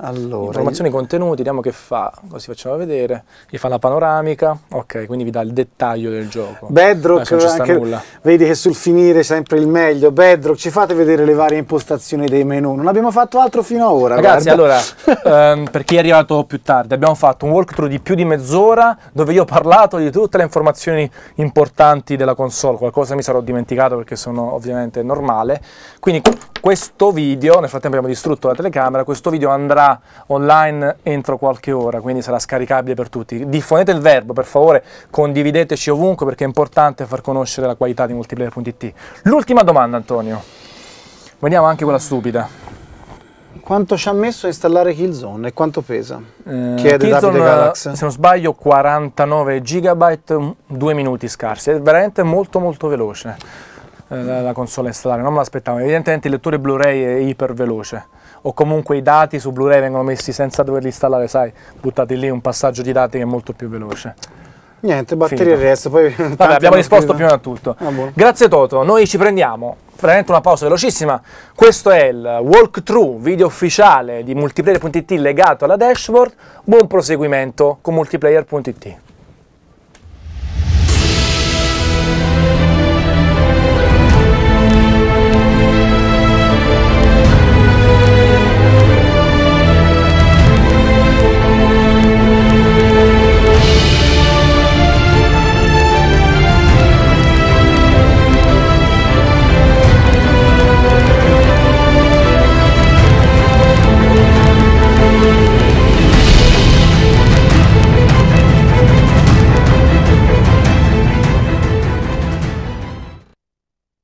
Allora, informazioni io... contenuti, vediamo che fa, così facciamo vedere. Gli fa la panoramica, ok, quindi vi dà il dettaglio del gioco. Bedrock, non non anche, nulla. vedi che sul finire è sempre il meglio. Bedrock, ci fate vedere le varie impostazioni dei menu. Non abbiamo fatto altro fino ad ora. Ragazzi, guarda. allora, ehm, per chi è arrivato più tardi, abbiamo fatto un walkthrough di più di mezz'ora dove io ho parlato di tutte le informazioni importanti della console. Qualcosa mi sarò dimenticato perché sono ovviamente normale. Quindi questo video, nel frattempo abbiamo distrutto la telecamera, questo video andrà sarà online entro qualche ora, quindi sarà scaricabile per tutti. Diffondete il verbo, per favore, condivideteci ovunque perché è importante far conoscere la qualità di multiplayer.it. L'ultima domanda, Antonio. Vediamo anche quella stupida. Quanto ci ha messo a installare Killzone e quanto pesa? Eh, Chiede Killzone, Galax. Se non sbaglio 49 GB, due minuti scarsi. È veramente molto molto veloce eh, la console a installare, non me l'aspettavo. Evidentemente il lettore Blu-ray è iper veloce o comunque i dati su Blu-ray vengono messi senza doverli installare, sai, buttati lì un passaggio di dati che è molto più veloce. Niente, batteria batterie resto. poi... Vabbè, abbiamo risposto più o meno a tutto. Ah, Grazie Toto, noi ci prendiamo veramente una pausa velocissima. Questo è il walkthrough, video ufficiale di multiplayer.it legato alla dashboard. Buon proseguimento con multiplayer.it.